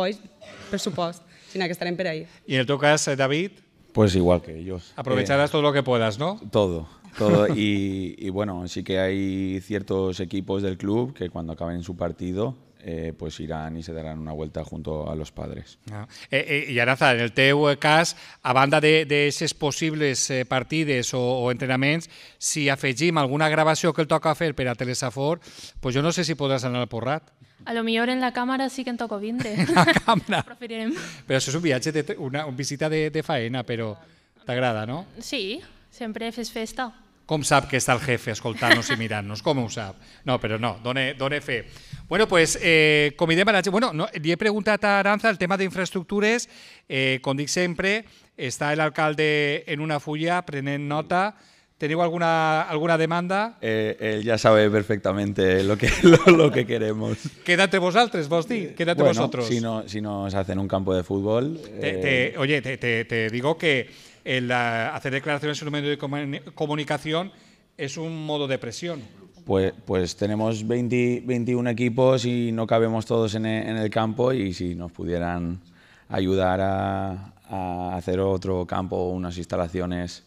per supuesto, [laughs] sino que estar per ahí. ¿Y en el tu caso David? Pues igual que ellos. Aprovecharás todo lo que puedas, ¿no? Todo, todo. [laughs] y, y bueno, sí que hay ciertos equipos del club que cuando acaben su partido eh, pues irán y se darán una vuelta junto a los padres. Ah. Eh, eh, y Araza, en el teu cas, a banda de, de posibles possibles eh, partides o, o entrenaments, si afegim alguna gravació que el toca fer per a Telesafor, pues jo no sé si podràs anar al Porrat. A lo mejor en la càmera sí que en toca vindre. [laughs] la càmera? pero Però es és un viatge, de, una, una visita de, de faena, però t'agrada, no? Sí, sempre fes festa. Com sap que està el jefe escoltant-nos i mirant-nos? Com ho sap? No, però no, done, done fe. Bueno, pues, eh, com hi demana... Bueno, no, li he preguntat a Aranza el tema d'infraestructures. Eh, com dic sempre, està l'alcalde en una fulla prenent nota. ¿Teniu alguna, alguna demanda? Eh, él ya sabe perfectamente lo que, [laughs] lo, lo que queremos. Quédate vosotros, vos di, quédate bueno, vosotros. Si, no, si nos hacen un campo de fútbol... Te, eh... te, oye, te, te digo que hacer declaraciones en un medio de comunicación es un modo de presión. Pues, pues tenemos 21 equipos y no cabemos todos e, en el, campo y si nos pudieran ayudar a, hacer otro campo, o unas instalaciones,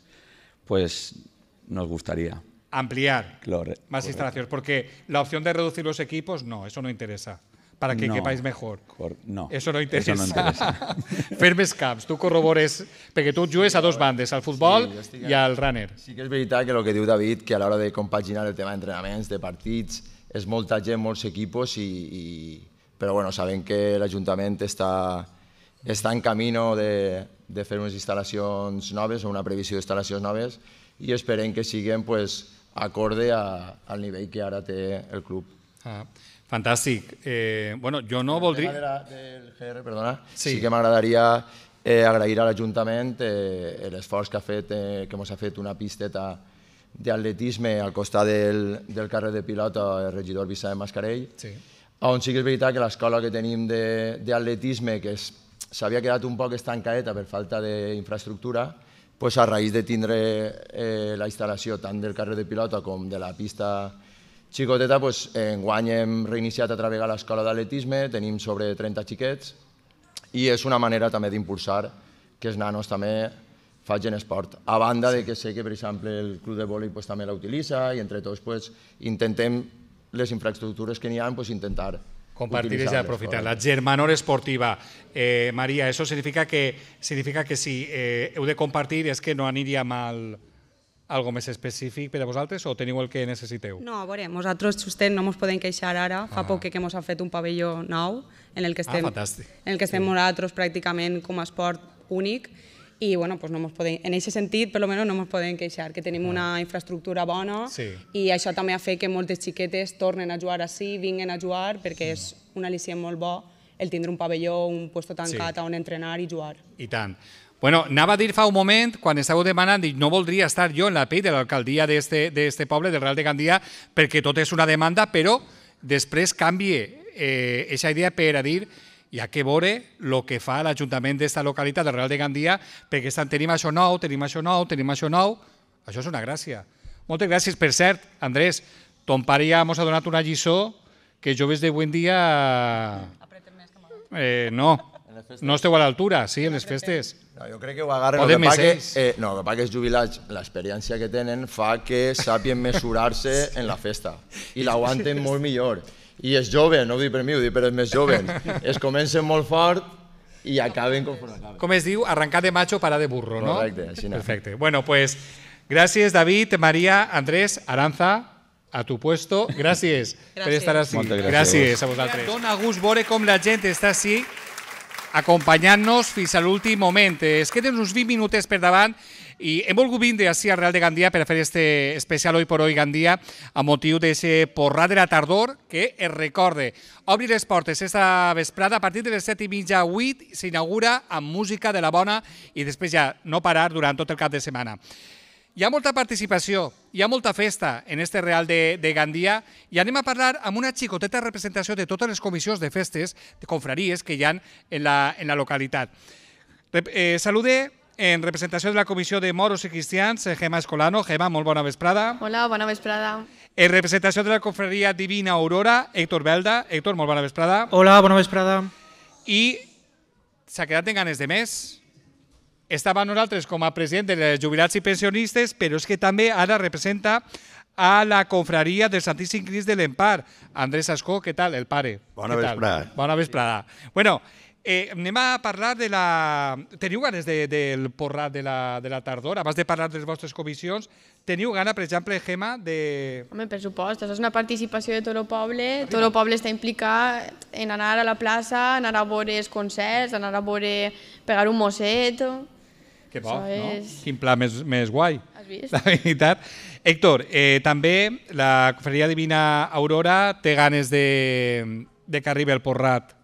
pues nos gustaría. Ampliar más instalaciones, porque la opción de reducir los equipos, no, eso no interesa. para que no, quepáis mejor. No. Eso no interesa. Eso no interesa. [laughs] Fermes camps, tu corrobores, perquè tu jugues a dos bandes, al futbol sí, i al runner. Sí que és veritat que el que diu David, que a l'hora de compaginar el tema d'entrenaments, de partits, és molta gent, molts equipos, i, i... però bueno, sabem que l'Ajuntament està, està en camí de, de fer unes instal·lacions noves o una previsió d'instal·lacions noves i esperem que siguem pues, acorde a, al nivell que ara té el club. Ah. Fantàstic. Eh, bueno, jo no voldria... De la, del GR, perdona, sí, sí que m'agradaria eh, agrair a l'Ajuntament eh, l'esforç que ha fet, eh, que ens ha fet una pisteta d'atletisme al costat del, del carrer de Pilota, el regidor Vicent Mascarell, sí. on sí que és veritat que l'escola que tenim d'atletisme, que s'havia quedat un poc estancaeta per falta d'infraestructura, pues a raïs de tindre eh, la instal·lació tant del carrer de Pilota com de la pista Xicoteta, ah, doncs, enguany hem reiniciat a través de l'escola d'atletisme, tenim sobre 30 xiquets i és una manera també d'impulsar que els nanos també facin esport. A banda de que sé que, per exemple, el club de vòlei doncs, també la utilitza i entre tots doncs, intentem les infraestructures que n'hi ha, doncs, intentar compartir i aprofitar. La germanor esportiva. Eh, Maria, això significa que, significa que si eh, heu de compartir és que no aniria mal algo més específic per a vosaltres o teniu el que necessiteu? No, a veure, nosaltres justet no ens podem queixar ara, fa ah. poc que ens ha fet un pavelló nou en el que ah, estem, ah, en el que estem sí. nosaltres pràcticament com a esport únic i bueno, pues no mos podem, en aquest sentit, per almenys, no ens podem queixar, que tenim ah. una infraestructura bona sí. i això també ha fet que moltes xiquetes tornen a jugar així, vinguin a jugar, perquè sí. Mm. és un al·licient molt bo el tindre un pavelló, un lloc tancat sí. on entrenar i jugar. I tant. Bueno, anava a dir fa un moment, quan estàveu demanant, dic, no voldria estar jo en la pell de l'alcaldia d'este poble, del Real de Gandia, perquè tot és una demanda, però després canvie aquesta eh, idea per a dir i a que veure el que fa l'Ajuntament d'esta localitat del Real de Gandia, perquè estan, tenim això nou, tenim això nou, tenim això nou, això és una gràcia. Moltes gràcies. Per cert, Andrés, ton pare ja ens ha donat una lliçó que joves d'avui en dia... Eh, no, no esteu a l'altura, sí, en les festes. No, jo crec que ho agarren. El que, pa eh? que, eh, no, el que pa que els jubilats, l'experiència que tenen fa que sàpien mesurar-se en la festa i l'aguanten molt millor. I és jove, no ho dic per mi, ho dic per els més jovens. [laughs] Es comencen molt fort i acaben com acaben. Com es diu, arrencar de macho, parar de burro, no? Correcte, així no. Perfecte. Bueno, pues, gràcies David, Maria, Andrés, Aranza, a tu puesto. Gràcies, gràcies. per estar així. Gràcies. gràcies a vosaltres. Dona gust veure com la gent està així acompanyant-nos fins a l'últim moment. Es queden uns 20 minuts per davant i hem volgut vindre així al Real de Gandia per fer este especial Hoy por Hoy Gandia a motiu d'aquest porrà de la tardor que es recorde. Obri les portes esta vesprada a partir de les 7 i mitja a 8 s'inaugura amb música de la bona i després ja no parar durant tot el cap de setmana hi ha molta participació, hi ha molta festa en este Real de, de Gandia i anem a parlar amb una xicoteta representació de totes les comissions de festes, de confraries que hi ha en la, en la localitat. Eh, saludé en representació de la Comissió de Moros i Cristians, eh, Gemma Escolano. Gemma, molt bona vesprada. Hola, bona vesprada. En representació de la confraria Divina Aurora, Héctor Belda. Héctor, molt bona vesprada. Hola, bona vesprada. I s'ha quedat en ganes de més? estava nosaltres com a president de jubilats i pensionistes, però és que també ara representa a la confraria del Santíssim Crist de l'Empar. Andrés Ascó, què tal, el pare? Bona vesprada. Bona vesprada. Bueno, eh, anem a parlar de la... Teniu ganes de, del porrat de la, de la tardor? Abans de parlar de les vostres comissions, teniu gana, per exemple, Gemma, de... Home, per supost, és una participació de tot el poble, tot el poble està implicat en anar a la plaça, anar a veure els concerts, anar a veure pegar un mosset... Que bo, no? És... Quin pla més, més guai. Has vist? La veritat. Héctor, eh, també la confraria divina Aurora té ganes de, de que arribi el porrat.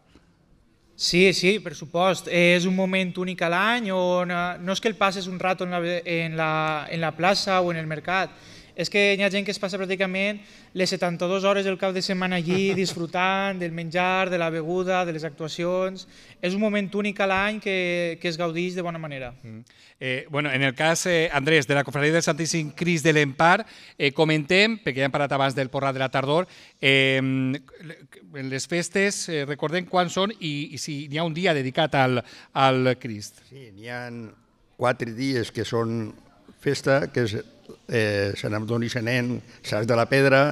Sí, sí, per supost. Eh, és un moment únic a l'any on eh, no és que el passes un rato en la, en, la, en la plaça o en el mercat, és que hi ha gent que es passa pràcticament les 72 hores del cap de setmana allí [laughs] disfrutant del menjar, de la beguda, de les actuacions... És un moment únic a l'any que, que es gaudeix de bona manera. Mm. Eh, bueno, en el cas, eh, Andrés, de la confraria del Santíssim Cris de l'Empar, eh, comentem, perquè ja hem parlat abans del porrat de la tardor, eh, les festes, eh, recordem quan són i, i si n'hi ha un dia dedicat al, al Crist. Sí, n'hi ha quatre dies que són festa, que és eh, Sant Antoni Nen, Saps de la Pedra,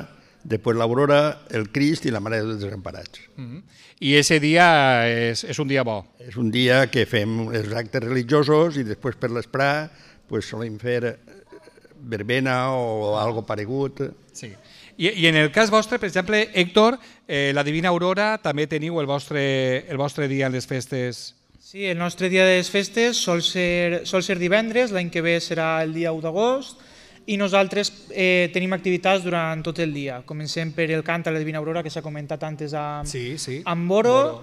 després l'Aurora, el Crist i la Mare de Déu dels Desemparats. Uh mhm. I ese dia és, és un dia bo? És un dia que fem els actes religiosos i després per l'esprà pues, solem fer eh, verbena o algo paregut. Sí. I, I en el cas vostre, per exemple, Héctor, eh, la Divina Aurora, també teniu el vostre, el vostre dia en les festes? Sí, el nostre dia de les festes sol ser, sol ser divendres, l'any que ve serà el dia 1 d'agost, i nosaltres eh, tenim activitats durant tot el dia. Comencem per el cant a la Divina Aurora, que s'ha comentat antes amb, sí, sí. amb Boro. Boro.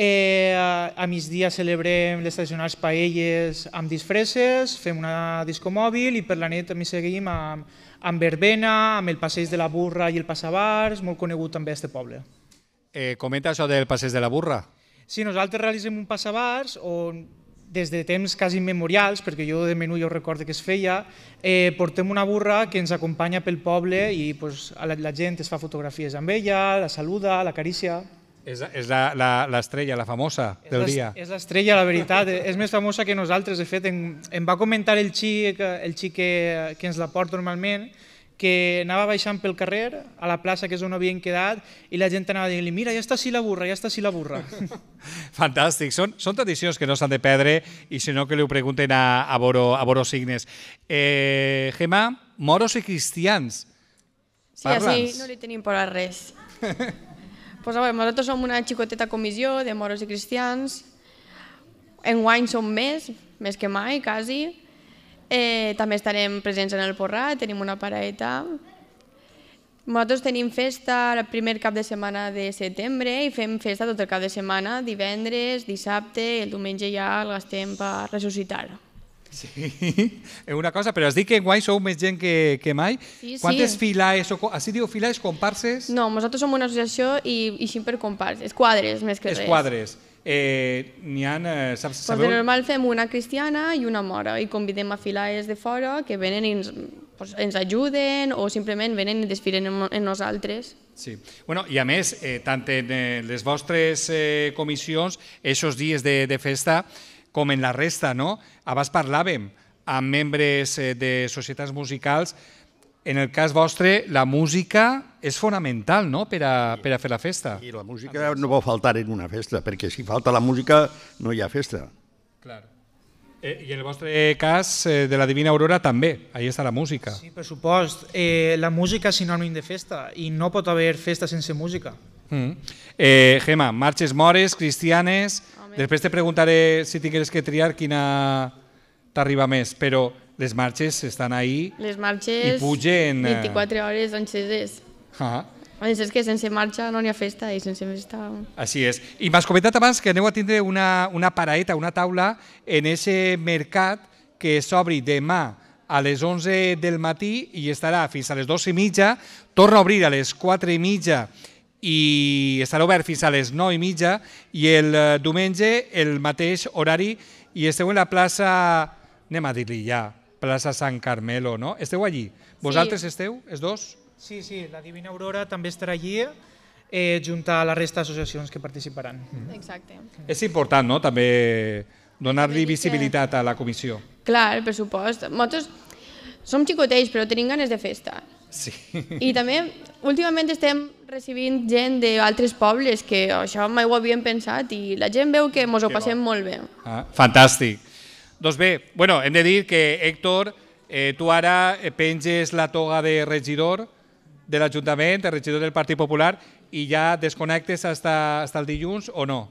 Eh, a, migdia celebrem les tradicionals paelles amb disfresses, fem una disco mòbil i per la nit també seguim amb, amb verbena, amb el passeig de la burra i el passabars, molt conegut també a este poble. Eh, comenta això del passeig de la burra. Sí, nosaltres realitzem un passabars on des de temps quasi immemorials, perquè jo de menú jo recordo que es feia, eh, portem una burra que ens acompanya pel poble i pues, la, la gent es fa fotografies amb ella, la saluda, carícia... És, és l'estrella, la, la, la famosa del dia. És l'estrella, la veritat. [laughs] és més famosa que nosaltres. De fet, em, em va comentar el xic, el xic que, que ens la porta normalment, que anava baixant pel carrer, a la plaça que és on havien quedat, i la gent anava dient-li, mira, ja està així la burra, ja està així la burra. [laughs] Fantàstic, són, són tradicions que no s'han de perdre i si no que li ho pregunten a, a, Boro, a Boro Signes. Eh, Gemma, moros i cristians, Sí, Parlans. así no li tenim por a res. [laughs] pues a veure, nosaltres som una xicoteta comissió de moros i cristians. Enguany som més, més que mai, quasi. Eh, també estarem presents en el Porrà, tenim una paraeta. Nosaltres tenim festa el primer cap de setmana de setembre i fem festa tot el cap de setmana, divendres, dissabte, el diumenge ja el gastem per ressuscitar. Sí, [laughs] una cosa, però es dit que guai sou més gent que, que mai. Sí, Quantes filaes, o, així diu filaes, comparses? No, nosaltres som una associació i, i per comparses, quadres més que res. Esquadres eh, han, Eh, saps, Pues doncs de normal fem una cristiana i una mora i convidem a filaes de fora que venen i ens, pues, ens ajuden o simplement venen i desfilen en, en nosaltres. Sí. Bueno, I a més, eh, tant en eh, les vostres eh, comissions, aquests dies de, de festa, com en la resta, no? Abans parlàvem amb membres eh, de societats musicals en el cas vostre, la música és fonamental no? per, a, per a fer la festa. I la música no va faltar en una festa, perquè si falta la música no hi ha festa. Clar. Eh, I en el vostre cas, eh, de la Divina Aurora també, ahí està la música. Sí, per supost. Eh, la música és sinònim de festa i no pot haver festa sense música. Mm. Eh, Gemma, marxes mores, cristianes... Home. Després te preguntaré si tingués que triar quina, t'arriba més, però les marxes estan ahí les marxes i pugen... 24 eh, hores enceses. Ah. És que sense marxa no n'hi ha festa i sense festa... Així és. I m'has comentat abans que aneu a tindre una, una paraeta, una taula, en ese mercat que s'obri demà a les 11 del matí i estarà fins a les 12 i mitja, torna a obrir a les 4 i mitja i estarà obert fins a les 9 i mitja i el eh, diumenge el mateix horari i esteu en la plaça anem a dir-li ja, plaça Sant Carmelo, no? Esteu allí? Vosaltres sí. esteu, els dos? Sí, sí, la Divina Aurora també estarà allí eh, junta a la resta d'associacions que participaran. Mhm. Exacte. És important, no?, també donar-li visibilitat a la comissió. Clar, per supost. Nosaltres som xicotets, però tenim ganes de festa. Sí. I també, últimament estem recibint gent d'altres pobles que això mai ho havien pensat i la gent veu que ens ho passem molt bé. Ah, fantàstic. Doncs bé, bueno, hem de dir que, Héctor, eh, tu ara eh, penges la toga de regidor de l'Ajuntament, de regidor del Partit Popular, i ja desconnectes hasta, hasta el dilluns o no?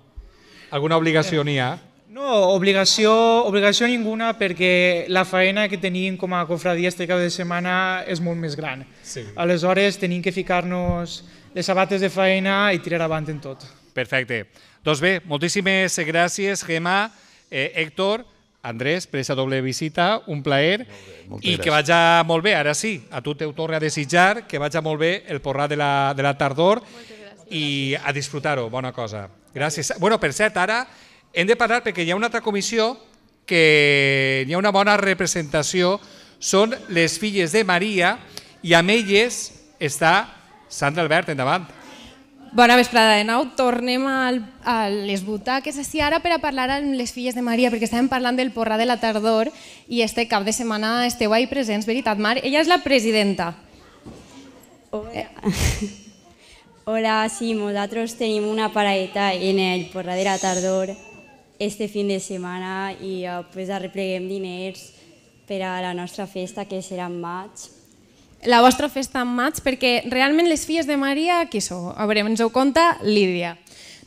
Alguna obligació n'hi ha? No, obligació, obligació ninguna perquè la faena que tenim com a cofradia este cap de setmana és molt més gran. Sí. Aleshores tenim que ficar-nos les sabates de faena i tirar avant en tot. Perfecte. Doncs bé, moltíssimes gràcies, Gemma, eh, Héctor, Andrés, per aquesta doble visita, un plaer, molt bé, i que vagi molt bé, ara sí, a tu teu torre a desitjar, que vagi molt bé el porrà de la, de la tardor i a disfrutar-ho, bona cosa. Gràcies. Bueno, per cert, ara hem de parlar perquè hi ha una altra comissió que hi ha una bona representació, són les filles de Maria i amb elles està Sandra Albert, endavant. Bona vesprada de nou. Tornem al, a les butaques així ara per a parlar amb les filles de Maria, perquè estàvem parlant del porrà de la tardor i este cap de setmana esteu ahí presents, veritat, Mar? Ella és la presidenta. Hola. [laughs] Hola, sí, nosaltres tenim una paradeta en el porrà de la tardor este fin de setmana i eh, pues, arrepleguem diners per a la nostra festa, que serà en maig la vostra festa en maig, perquè realment les filles de Maria, qui sou? A veure, ens ho conta Lídia.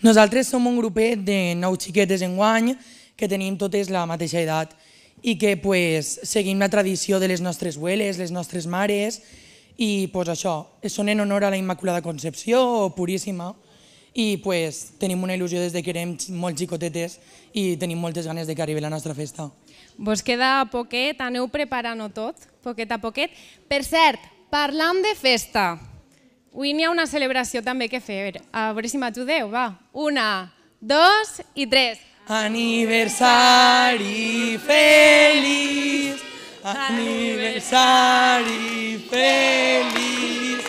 Nosaltres som un grupet de nou xiquetes en guany, que tenim totes la mateixa edat i que pues, seguim la tradició de les nostres hueles, les nostres mares, i pues, això, són en honor a la Immaculada Concepció, puríssima, i pues, tenim una il·lusió des de que érem molt xicotetes i tenim moltes ganes de que arribi la nostra festa. Vos queda poquet, aneu preparant-ho tot, poquet a poquet. Per cert, parlant de festa, avui n'hi ha una celebració també que fer. A veure si m'ajudeu, va. Una, dos i tres. Aniversari feliç, aniversari feliç,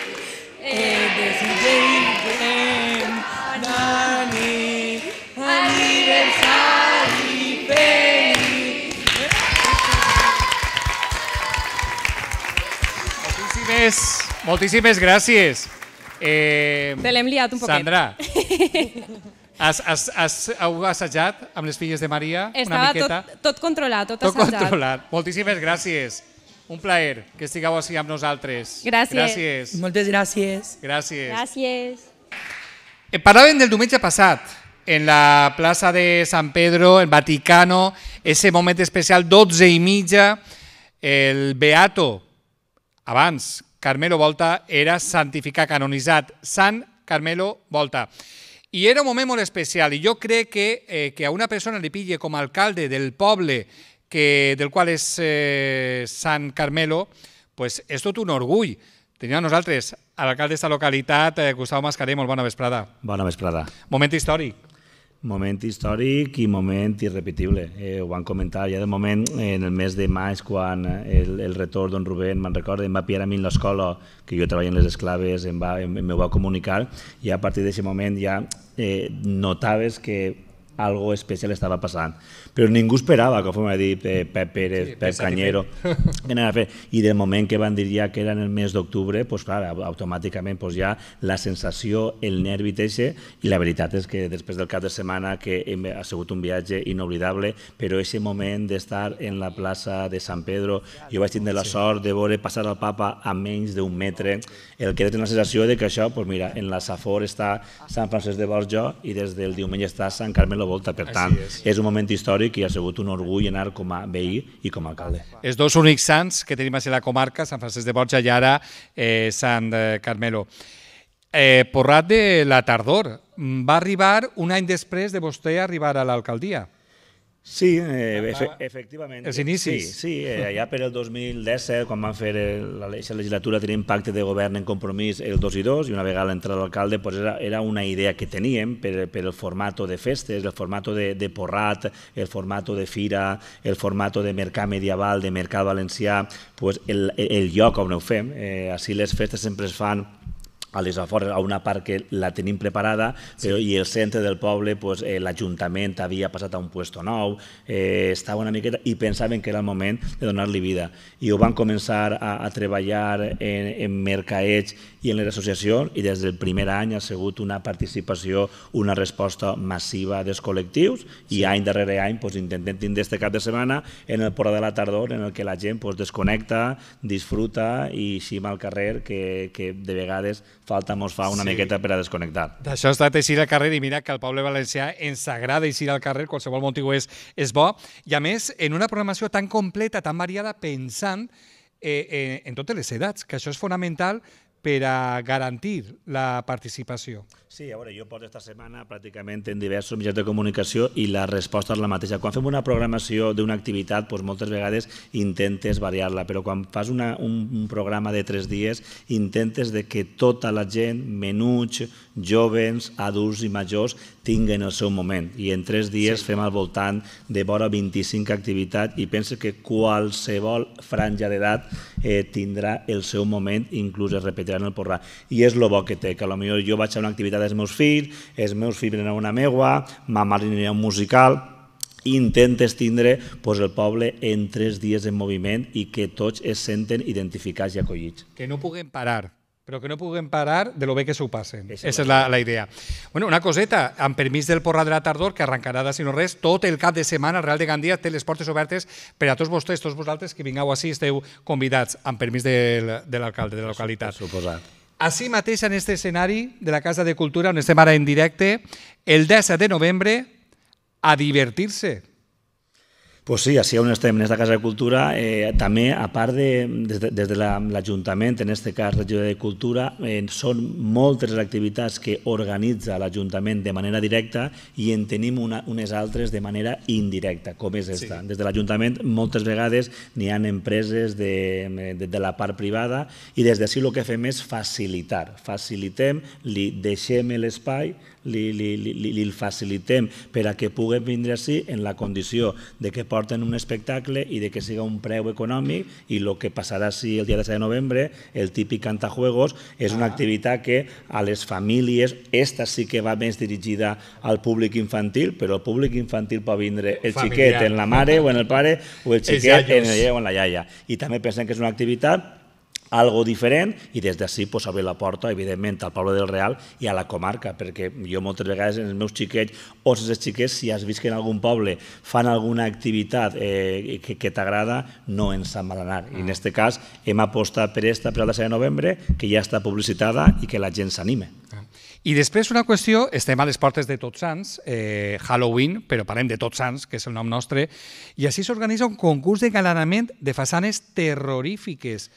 et desitgem, d'anir, aniversari feliç. Moltíssimes, moltíssimes gràcies. Eh, Te l'hem liat un poquet. Sandra, has, has, has, heu assajat amb les filles de Maria Estava una miqueta? Tot, tot controlat, tot, tot assajat. controlat. Moltíssimes gràcies. Un plaer que estigueu així amb nosaltres. Gràcies. gràcies. Moltes gràcies. Gràcies. Gràcies. Eh, Parlàvem del diumenge passat, en la plaça de San Pedro, el Vaticano, ese moment especial, 12 i mitja, el Beato, abans, Carmelo Volta era santificat, canonitzat, Sant Carmelo Volta. I era un moment molt especial i jo crec que, eh, que a una persona li pille com a alcalde del poble que, del qual és eh, Sant Carmelo, pues és tot un orgull. Tenim a nosaltres, a l'alcalde d'aquesta localitat, eh, Gustavo Mascaré, molt bona vesprada. Bona vesprada. Moment històric. Moment històric i moment irrepetible. Eh, ho van comentar ja de moment eh, en el mes de maig quan eh, el, el retorn d'on Rubén, me'n recorda, em va pillar a mi en l'escola, que jo treballo en les esclaves, em, va, em, em va comunicar, i a partir d'aquest moment ja eh, notaves que algo especial estava passant. Però ningú esperava, fos a dir eh, Pep Pérez, sí, Pep Canyero, que anava a fer. I del moment que van dir ja que era en el mes d'octubre, pues, clar, automàticament pues, ja la sensació, el nervi teixe, i la veritat és que després del cap de setmana que hem, ha sigut un viatge inoblidable, però aquest moment d'estar en la plaça de Sant Pedro, jo vaig tindre la sort de veure passar el papa a menys d'un metre, el que té la sensació de que això, pues, mira, en la Safor està Sant Francesc de Borjo i des del diumenge està Sant Carmelo la volta. Per tant, és. és un moment històric i ha sigut un orgull anar com a veí i com a alcalde. Els dos únics sants que tenim a la comarca, Sant Francesc de Borja i ara eh, Sant eh, Carmelo. Eh, porrat de la tardor, mm, va arribar un any després de vostè arribar a l'alcaldia. Sí, eh, efe, efectivament. Els inicis. Sí, sí eh, allà per el 2017, quan van fer la legislatura, teníem pacte de govern en compromís el 2 i 2, i una vegada l'entrada l'alcalde pues era, era una idea que teníem per, per el format de festes, el format de, de porrat, el format de fira, el format de mercat medieval, de mercat valencià, pues el, el lloc on ho fem. Eh, així les festes sempre es fan a les afores, a una part que la tenim preparada però, sí. i el centre del poble pues, eh, l'Ajuntament havia passat a un puesto nou, eh, estava una miqueta i pensaven que era el moment de donar-li vida i ho van començar a, a treballar en, en mercaeig i en les associacions i des del primer any ha sigut una participació, una resposta massiva dels col·lectius i any darrere any pues, intentem tindre este cap de setmana en el port de la tardor en el que la gent pues, desconnecta, disfruta i així al carrer que, que de vegades falta mos fa una sí. miqueta per a desconnectar. D'això ha estat eixir al carrer i mira que el poble valencià ens agrada eixir al carrer, qualsevol motiu és, és bo. I a més, en una programació tan completa, tan variada, pensant eh, eh, en totes les edats, que això és fonamental per a garantir la participació? Sí, a veure, jo porto esta setmana pràcticament en diversos mitjans de comunicació i la resposta és la mateixa. Quan fem una programació d'una activitat, doncs moltes vegades intentes variar-la, però quan fas una, un programa de tres dies intentes de que tota la gent, menuts, jovens, adults i majors, tinga en el seu moment. I en tres dies sí. fem al voltant de vora 25 activitats i penso que qualsevol franja d'edat eh, tindrà el seu moment, inclús es repetirà en el porrà. I és el bo que té, que potser jo vaig a una activitat dels meus fills, els meus fills venen a una meua, ma mare anirà a un musical, intentes tindre pues, el poble en tres dies en moviment i que tots es senten identificats i acollits. Que no puguem parar, però que no puguem parar de lo bé que s'ho passen. Aquesta és la, la idea. Bueno, una coseta, amb permís del Porra de la Tardor, que arrencarà de si no res, tot el cap de setmana el Real de Gandia té les portes obertes per a tots vostès, tots vosaltres que vingueu així, esteu convidats, amb permís del, de l'alcalde de la localitat. suposat. Així mateix, en aquest escenari de la Casa de Cultura, on estem ara en directe, el 10 de novembre, a divertir-se pues sí, así aún estem, en esta Casa de Cultura, eh, també, a part de, des de, des de l'Ajuntament, la, en este cas la Regidoria de Cultura, eh, són moltes activitats que organitza l'Ajuntament de manera directa i en tenim una, unes altres de manera indirecta, com és esta. Sí. Des de l'Ajuntament moltes vegades n'hi han empreses de, de, de la part privada i des d'ací el que fem és facilitar. Facilitem, li deixem l'espai, li, li, li, li li facilitem per a que pugui vindre així en la condició de que porten un espectacle i de que siga un preu econòmic i el que passarà si el dia 7 de novembre el típic cantajuegos és una ah. activitat que a les famílies, esta sí que va més dirigida al públic infantil, però el públic infantil pot vindre el Familiar. xiquet en la mare o en el pare o el xiquet en el iaia o en la iaia. I també pensem que és una activitat algo diferent i des d'ací pues, obrir la porta, evidentment, al poble del Real i a la comarca, perquè jo moltes vegades en els meus xiquets o els xiquets, si has vist que en algun poble fan alguna activitat eh, que, que t'agrada, no ens sap mal anar. I en aquest mm. cas hem apostat per esta, per la de novembre, que ja està publicitada i que la gent s'anime. Ah. I després una qüestió, estem a les portes de Tots Sants, eh, Halloween, però parlem de Tots Sants, que és el nom nostre, i així s'organitza un concurs de galanament de façanes terrorífiques.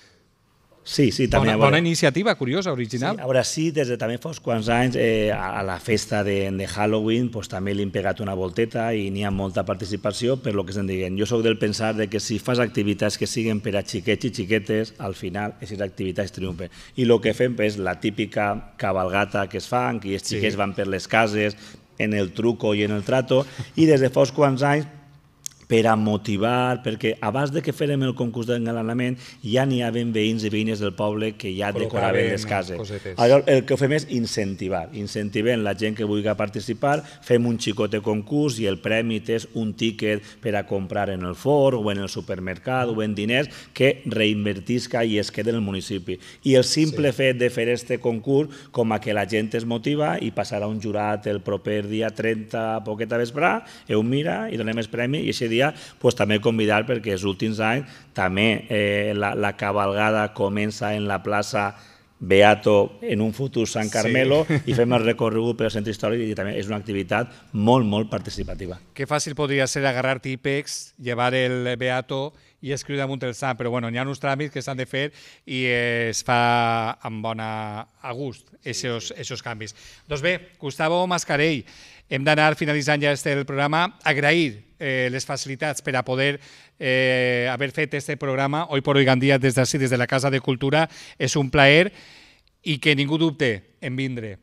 Sí, sí, també. Bona, bona iniciativa, curiosa, original. Sí, a veure, sí, des de també fa uns quants anys, eh, a la festa de, de Halloween, pues, també li hem pegat una volteta i n'hi ha molta participació, per lo que se'n diguen. Jo sóc del pensar de que si fas activitats que siguin per a xiquets i xiquetes, al final aquestes activitats triomfen. I el que fem és la típica cabalgata que es fan, que els xiquets sí. van per les cases, en el truco i en el trato, i des de fa uns quants anys per a motivar, perquè abans de que fèrem el concurs d'engalanament ja n'hi havent veïns i veïnes del poble que ja decoraven les cases. Cosetes. el que fem és incentivar. Incentivem la gent que vulgui participar, fem un xicot de concurs i el premi és un tíquet per a comprar en el for o en el supermercat o en diners que reinvertisca i es quede en el municipi. I el simple sí. fet de fer este concurs, com a que la gent es motiva i passarà un jurat el proper dia 30 a poqueta vesprà, ho mira i donem el premi i així dia, pues, també convidar perquè els últims anys també eh, la, la cabalgada comença en la plaça Beato en un futur Sant Carmelo sí. i fem el recorregut pel centre històric i també és una activitat molt, molt participativa. Que fàcil podria ser agarrar-te llevar el Beato i escriure damunt el sant, però bueno, hi ha uns tràmits que s'han de fer i es fa amb bona a gust aquests canvis. Doncs bé, Gustavo Mascarell, hem d'anar finalitzant ja este el programa. Agrair eh, les facilitats per a poder eh, haver fet aquest programa, oi per oi Gandia, des d'ací, des de la Casa de Cultura, és un plaer i que ningú dubte en vindre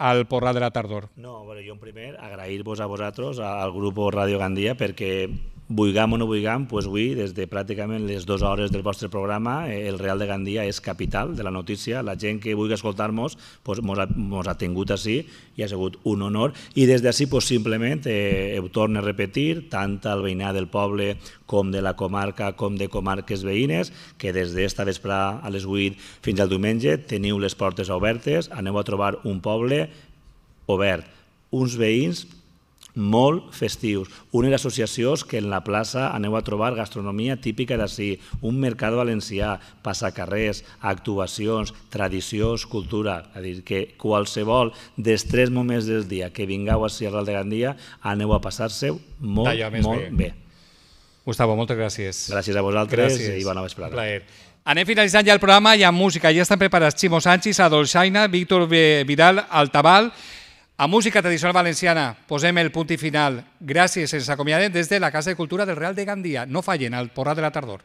al Porrà de la Tardor. No, bueno, jo en primer agrair-vos a vosaltres, al grup Radio Gandia, perquè vulguem o no vulguem, doncs avui, des de pràcticament les dues hores del vostre programa, eh, el Real de Gandia és capital de la notícia. La gent que vulgui escoltar-nos doncs mos, ha, mos ha tingut així i ha sigut un honor. I des d'ací, doncs, simplement, eh, ho torno a repetir, tant al veïnat del poble com de la comarca, com de comarques veïnes, que des d'esta vespre a les 8 fins al diumenge teniu les portes obertes, aneu a trobar un poble obert, uns veïns molt festius. les associacions que en la plaça aneu a trobar gastronomia típica d'ací, un mercat valencià, passacarrers, actuacions, tradicions, cultura. És a dir, que qualsevol dels tres moments del dia que vingueu a Sierra de Gandia aneu a passar-se molt, molt bé. bé. Gustavo, moltes gràcies. Gràcies a vosaltres gràcies. i bona vesprada. Plaer. Anem finalitzant ja el programa i amb música. Ja estan preparats Ximo Sánchez, Adolxaina, Víctor Vidal, Altabal, Tabal, a música tradicional valenciana posem el punt i final. Gràcies, ens acomiadem des de la Casa de Cultura del Real de Gandia. No fallen al Porrat de la Tardor.